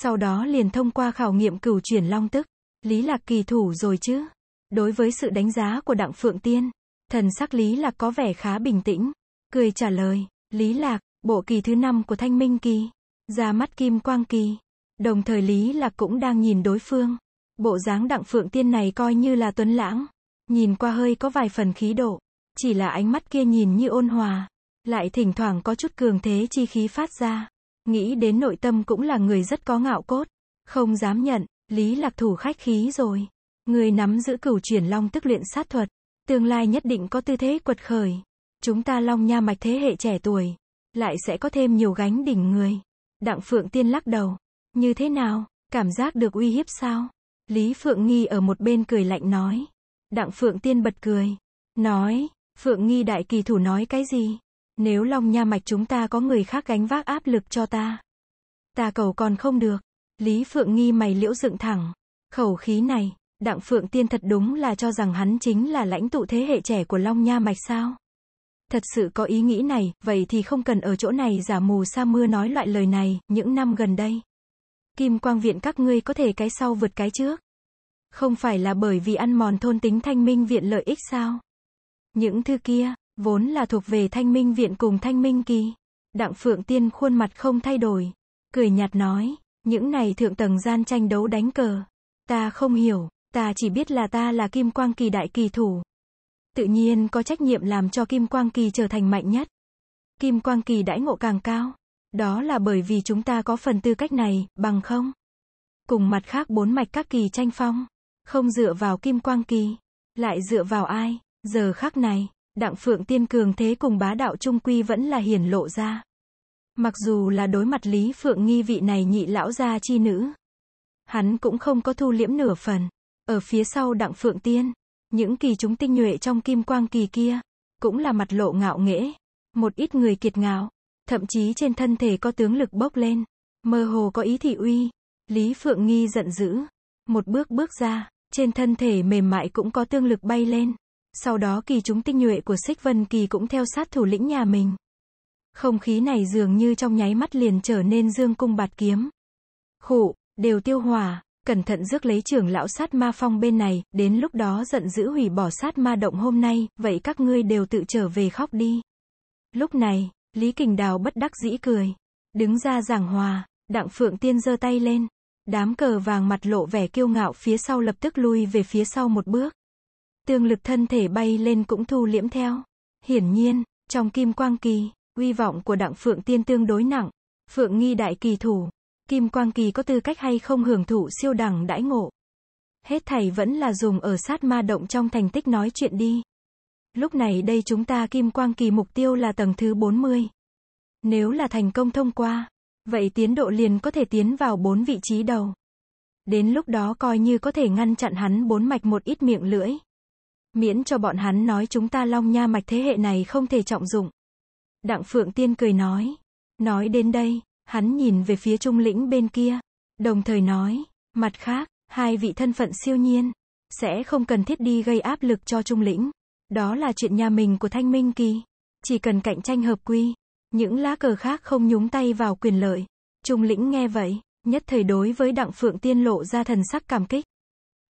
Sau đó liền thông qua khảo nghiệm cửu chuyển long tức. Lý Lạc kỳ thủ rồi chứ? Đối với sự đánh giá của Đặng Phượng Tiên, thần sắc Lý Lạc có vẻ khá bình tĩnh. Cười trả lời, Lý Lạc, bộ kỳ thứ năm của Thanh Minh Kỳ. Ra mắt Kim Quang Kỳ. Đồng thời Lý Lạc cũng đang nhìn đối phương. Bộ dáng Đặng Phượng Tiên này coi như là tuấn lãng. Nhìn qua hơi có vài phần khí độ. Chỉ là ánh mắt kia nhìn như ôn hòa. Lại thỉnh thoảng có chút cường thế chi khí phát ra. Nghĩ đến nội tâm cũng là người rất có ngạo cốt. Không dám nhận, Lý Lạc Thủ khách khí rồi. Người nắm giữ cửu chuyển long tức luyện sát thuật. Tương lai nhất định có tư thế quật khởi. Chúng ta long nha mạch thế hệ trẻ tuổi. Lại sẽ có thêm nhiều gánh đỉnh người. Đặng Phượng Tiên lắc đầu. Như thế nào? Cảm giác được uy hiếp sao? Lý Phượng Nghi ở một bên cười lạnh nói. Đặng Phượng Tiên bật cười. Nói, Phượng Nghi đại kỳ thủ nói cái gì? Nếu Long nha mạch chúng ta có người khác gánh vác áp lực cho ta. Ta cầu còn không được. Lý Phượng Nghi mày liễu dựng thẳng. Khẩu khí này, Đặng Phượng Tiên thật đúng là cho rằng hắn chính là lãnh tụ thế hệ trẻ của Long Nha Mạch sao? Thật sự có ý nghĩ này, vậy thì không cần ở chỗ này giả mù sa mưa nói loại lời này, những năm gần đây. Kim quang viện các ngươi có thể cái sau vượt cái trước. Không phải là bởi vì ăn mòn thôn tính thanh minh viện lợi ích sao? Những thư kia, Vốn là thuộc về thanh minh viện cùng thanh minh kỳ. Đặng Phượng Tiên khuôn mặt không thay đổi. Cười nhạt nói, những này thượng tầng gian tranh đấu đánh cờ. Ta không hiểu, ta chỉ biết là ta là Kim Quang Kỳ đại kỳ thủ. Tự nhiên có trách nhiệm làm cho Kim Quang Kỳ trở thành mạnh nhất. Kim Quang Kỳ đãi ngộ càng cao. Đó là bởi vì chúng ta có phần tư cách này, bằng không. Cùng mặt khác bốn mạch các kỳ tranh phong. Không dựa vào Kim Quang Kỳ. Lại dựa vào ai, giờ khác này. Đặng Phượng Tiên cường thế cùng bá đạo trung quy vẫn là hiển lộ ra. Mặc dù là đối mặt Lý Phượng Nghi vị này nhị lão gia chi nữ. Hắn cũng không có thu liễm nửa phần. Ở phía sau Đặng Phượng Tiên, những kỳ chúng tinh nhuệ trong kim quang kỳ kia, cũng là mặt lộ ngạo nghễ. Một ít người kiệt ngạo, thậm chí trên thân thể có tướng lực bốc lên, mơ hồ có ý thị uy. Lý Phượng Nghi giận dữ, một bước bước ra, trên thân thể mềm mại cũng có tương lực bay lên. Sau đó kỳ chúng tinh nhuệ của Sích Vân Kỳ cũng theo sát thủ lĩnh nhà mình. Không khí này dường như trong nháy mắt liền trở nên dương cung bạt kiếm. Khụ, đều tiêu hòa cẩn thận rước lấy trưởng lão sát ma phong bên này, đến lúc đó giận dữ hủy bỏ sát ma động hôm nay, vậy các ngươi đều tự trở về khóc đi. Lúc này, Lý Kình Đào bất đắc dĩ cười. Đứng ra giảng hòa, đặng phượng tiên giơ tay lên. Đám cờ vàng mặt lộ vẻ kiêu ngạo phía sau lập tức lui về phía sau một bước tương lực thân thể bay lên cũng thu liễm theo. Hiển nhiên, trong kim quang kỳ, uy vọng của đặng phượng tiên tương đối nặng, phượng nghi đại kỳ thủ, kim quang kỳ có tư cách hay không hưởng thụ siêu đẳng đãi ngộ. Hết thầy vẫn là dùng ở sát ma động trong thành tích nói chuyện đi. Lúc này đây chúng ta kim quang kỳ mục tiêu là tầng thứ 40. Nếu là thành công thông qua, vậy tiến độ liền có thể tiến vào 4 vị trí đầu. Đến lúc đó coi như có thể ngăn chặn hắn bốn mạch một ít miệng lưỡi miễn cho bọn hắn nói chúng ta long nha mạch thế hệ này không thể trọng dụng. Đặng Phượng Tiên cười nói. Nói đến đây, hắn nhìn về phía trung lĩnh bên kia, đồng thời nói, mặt khác, hai vị thân phận siêu nhiên, sẽ không cần thiết đi gây áp lực cho trung lĩnh. Đó là chuyện nhà mình của Thanh Minh Kỳ. Chỉ cần cạnh tranh hợp quy, những lá cờ khác không nhúng tay vào quyền lợi. Trung lĩnh nghe vậy, nhất thời đối với Đặng Phượng Tiên lộ ra thần sắc cảm kích.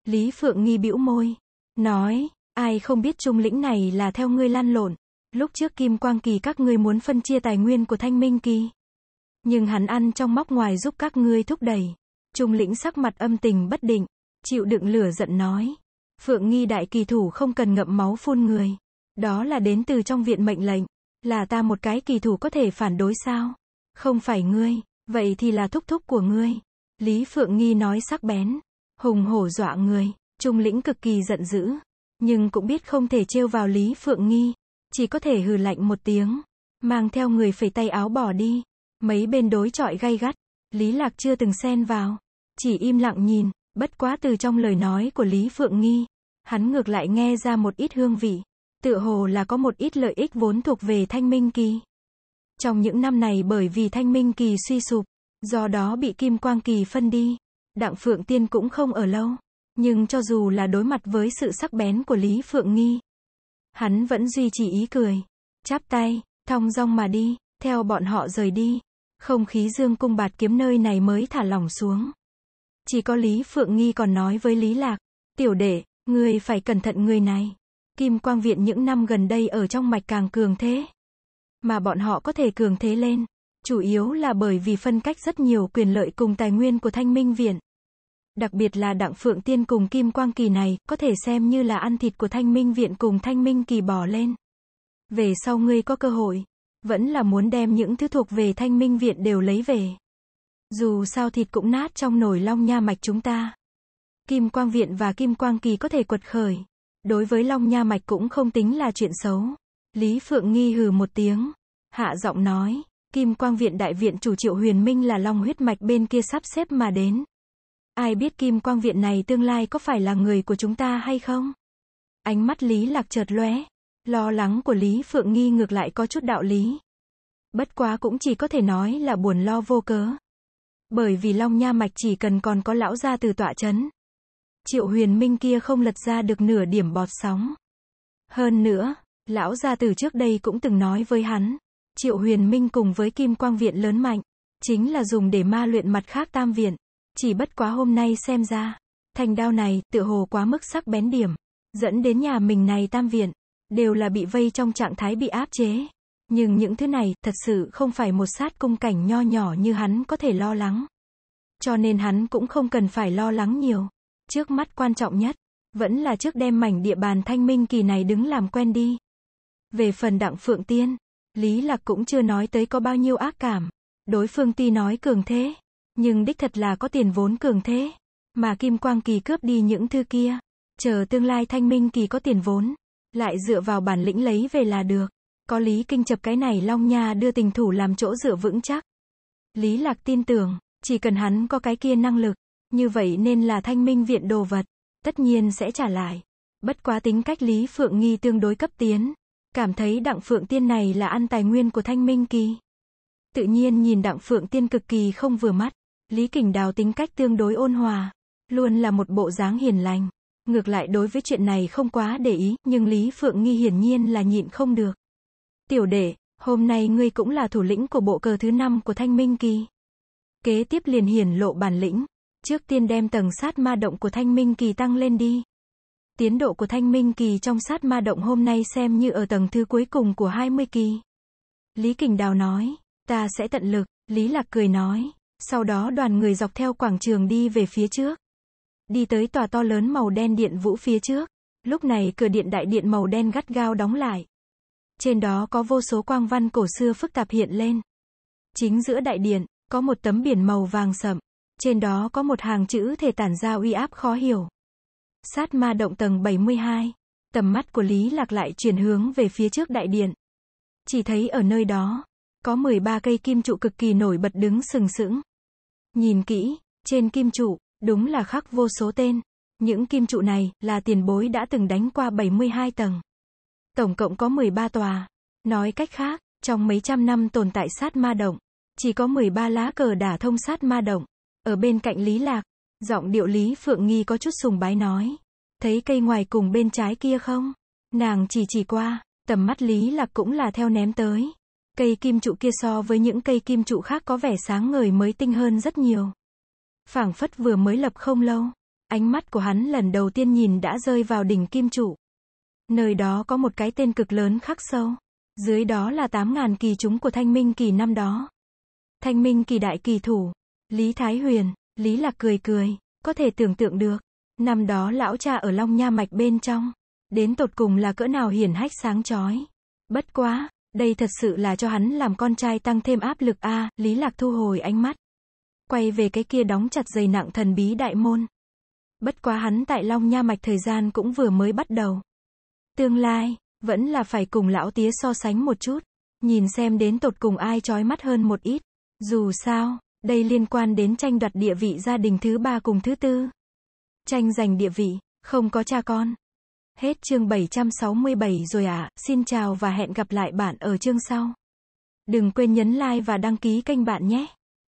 Lý Phượng nghi bĩu môi, nói, Ai không biết trung lĩnh này là theo ngươi lan lộn. Lúc trước Kim Quang Kỳ các ngươi muốn phân chia tài nguyên của Thanh Minh Kỳ. Nhưng hắn ăn trong móc ngoài giúp các ngươi thúc đẩy. Trung lĩnh sắc mặt âm tình bất định, chịu đựng lửa giận nói. Phượng nghi đại kỳ thủ không cần ngậm máu phun người. Đó là đến từ trong viện mệnh lệnh. Là ta một cái kỳ thủ có thể phản đối sao? Không phải ngươi, vậy thì là thúc thúc của ngươi. Lý Phượng nghi nói sắc bén. Hùng hổ dọa người, trung lĩnh cực kỳ giận dữ nhưng cũng biết không thể trêu vào Lý Phượng Nghi, chỉ có thể hừ lạnh một tiếng, mang theo người phẩy tay áo bỏ đi. Mấy bên đối chọi gay gắt, Lý Lạc chưa từng xen vào, chỉ im lặng nhìn, bất quá từ trong lời nói của Lý Phượng Nghi, hắn ngược lại nghe ra một ít hương vị, tựa hồ là có một ít lợi ích vốn thuộc về Thanh Minh Kỳ. Trong những năm này bởi vì Thanh Minh Kỳ suy sụp, do đó bị Kim Quang Kỳ phân đi, Đặng Phượng Tiên cũng không ở lâu. Nhưng cho dù là đối mặt với sự sắc bén của Lý Phượng Nghi, hắn vẫn duy trì ý cười, chắp tay, thong dong mà đi, theo bọn họ rời đi. Không khí dương cung bạt kiếm nơi này mới thả lỏng xuống. Chỉ có Lý Phượng Nghi còn nói với Lý Lạc, tiểu đệ, người phải cẩn thận người này. Kim Quang Viện những năm gần đây ở trong mạch càng cường thế. Mà bọn họ có thể cường thế lên, chủ yếu là bởi vì phân cách rất nhiều quyền lợi cùng tài nguyên của Thanh Minh Viện. Đặc biệt là đặng phượng tiên cùng kim quang kỳ này, có thể xem như là ăn thịt của thanh minh viện cùng thanh minh kỳ bỏ lên. Về sau ngươi có cơ hội, vẫn là muốn đem những thứ thuộc về thanh minh viện đều lấy về. Dù sao thịt cũng nát trong nồi long nha mạch chúng ta. Kim quang viện và kim quang kỳ có thể quật khởi. Đối với long nha mạch cũng không tính là chuyện xấu. Lý Phượng nghi hừ một tiếng. Hạ giọng nói, kim quang viện đại viện chủ triệu huyền minh là long huyết mạch bên kia sắp xếp mà đến. Ai biết kim quang viện này tương lai có phải là người của chúng ta hay không? Ánh mắt Lý Lạc chợt lóe, lo lắng của Lý Phượng Nghi ngược lại có chút đạo lý. Bất quá cũng chỉ có thể nói là buồn lo vô cớ. Bởi vì Long Nha Mạch chỉ cần còn có lão gia từ tọa chấn. Triệu huyền minh kia không lật ra được nửa điểm bọt sóng. Hơn nữa, lão gia từ trước đây cũng từng nói với hắn. Triệu huyền minh cùng với Kim Quang Viện lớn mạnh, chính là dùng để ma luyện mặt khác tam viện. Chỉ bất quá hôm nay xem ra, thành đao này tựa hồ quá mức sắc bén điểm, dẫn đến nhà mình này tam viện, đều là bị vây trong trạng thái bị áp chế. Nhưng những thứ này thật sự không phải một sát cung cảnh nho nhỏ như hắn có thể lo lắng. Cho nên hắn cũng không cần phải lo lắng nhiều. Trước mắt quan trọng nhất, vẫn là trước đem mảnh địa bàn thanh minh kỳ này đứng làm quen đi. Về phần đặng phượng tiên, Lý Lạc cũng chưa nói tới có bao nhiêu ác cảm. Đối phương ti nói cường thế, nhưng đích thật là có tiền vốn cường thế. Mà Kim Quang Kỳ cướp đi những thư kia. Chờ tương lai Thanh Minh Kỳ có tiền vốn. Lại dựa vào bản lĩnh lấy về là được. Có Lý Kinh chập cái này Long Nha đưa tình thủ làm chỗ dựa vững chắc. Lý Lạc tin tưởng, chỉ cần hắn có cái kia năng lực. Như vậy nên là Thanh Minh viện đồ vật. Tất nhiên sẽ trả lại. Bất quá tính cách Lý Phượng Nghi tương đối cấp tiến. Cảm thấy Đặng Phượng Tiên này là ăn tài nguyên của Thanh Minh Kỳ. Tự nhiên nhìn Đặng Phượng Tiên cực kỳ không vừa mắt. Lý Kình Đào tính cách tương đối ôn hòa, luôn là một bộ dáng hiền lành. Ngược lại đối với chuyện này không quá để ý, nhưng Lý Phượng Nghi hiển nhiên là nhịn không được. Tiểu đệ, hôm nay ngươi cũng là thủ lĩnh của bộ cờ thứ năm của Thanh Minh Kỳ. Kế tiếp liền hiển lộ bản lĩnh, trước tiên đem tầng sát ma động của Thanh Minh Kỳ tăng lên đi. Tiến độ của Thanh Minh Kỳ trong sát ma động hôm nay xem như ở tầng thứ cuối cùng của 20 kỳ. Lý Kình Đào nói, ta sẽ tận lực, Lý Lạc cười nói, sau đó đoàn người dọc theo quảng trường đi về phía trước. Đi tới tòa to lớn màu đen điện vũ phía trước. Lúc này cửa điện đại điện màu đen gắt gao đóng lại. Trên đó có vô số quang văn cổ xưa phức tạp hiện lên. Chính giữa đại điện, có một tấm biển màu vàng sậm. Trên đó có một hàng chữ thể tản ra uy áp khó hiểu. Sát ma động tầng 72. Tầm mắt của Lý Lạc lại chuyển hướng về phía trước đại điện. Chỉ thấy ở nơi đó, có 13 cây kim trụ cực kỳ nổi bật đứng sừng sững. Nhìn kỹ, trên kim trụ, đúng là khắc vô số tên. Những kim trụ này là tiền bối đã từng đánh qua 72 tầng. Tổng cộng có 13 tòa. Nói cách khác, trong mấy trăm năm tồn tại sát ma động, chỉ có 13 lá cờ đả thông sát ma động. Ở bên cạnh Lý Lạc, giọng điệu Lý Phượng Nghi có chút sùng bái nói. Thấy cây ngoài cùng bên trái kia không? Nàng chỉ chỉ qua, tầm mắt Lý Lạc cũng là theo ném tới. Cây kim trụ kia so với những cây kim trụ khác có vẻ sáng ngời mới tinh hơn rất nhiều. Phảng phất vừa mới lập không lâu, ánh mắt của hắn lần đầu tiên nhìn đã rơi vào đỉnh kim trụ. Nơi đó có một cái tên cực lớn khắc sâu. Dưới đó là 8.000 kỳ chúng của thanh minh kỳ năm đó. Thanh minh kỳ đại kỳ thủ. Lý Thái Huyền, Lý Lạc cười cười, có thể tưởng tượng được. Năm đó lão cha ở Long Nha Mạch bên trong. Đến tột cùng là cỡ nào hiển hách sáng chói. Bất quá, đây thật sự là cho hắn làm con trai tăng thêm áp lực a, Lý Lạc thu hồi ánh mắt. Quay về cái kia đóng chặt dày nặng thần bí đại môn. Bất quá hắn tại Long Nha Mạch thời gian cũng vừa mới bắt đầu. Tương lai, vẫn là phải cùng lão tía so sánh một chút. Nhìn xem đến tột cùng ai trói mắt hơn một ít. Dù sao, đây liên quan đến tranh đoạt địa vị gia đình thứ ba cùng thứ tư. Tranh giành địa vị, không có cha con. Hết chương 767 rồi ạ, à. xin chào và hẹn gặp lại bạn ở chương sau. Đừng quên nhấn like và đăng ký kênh bạn nhé.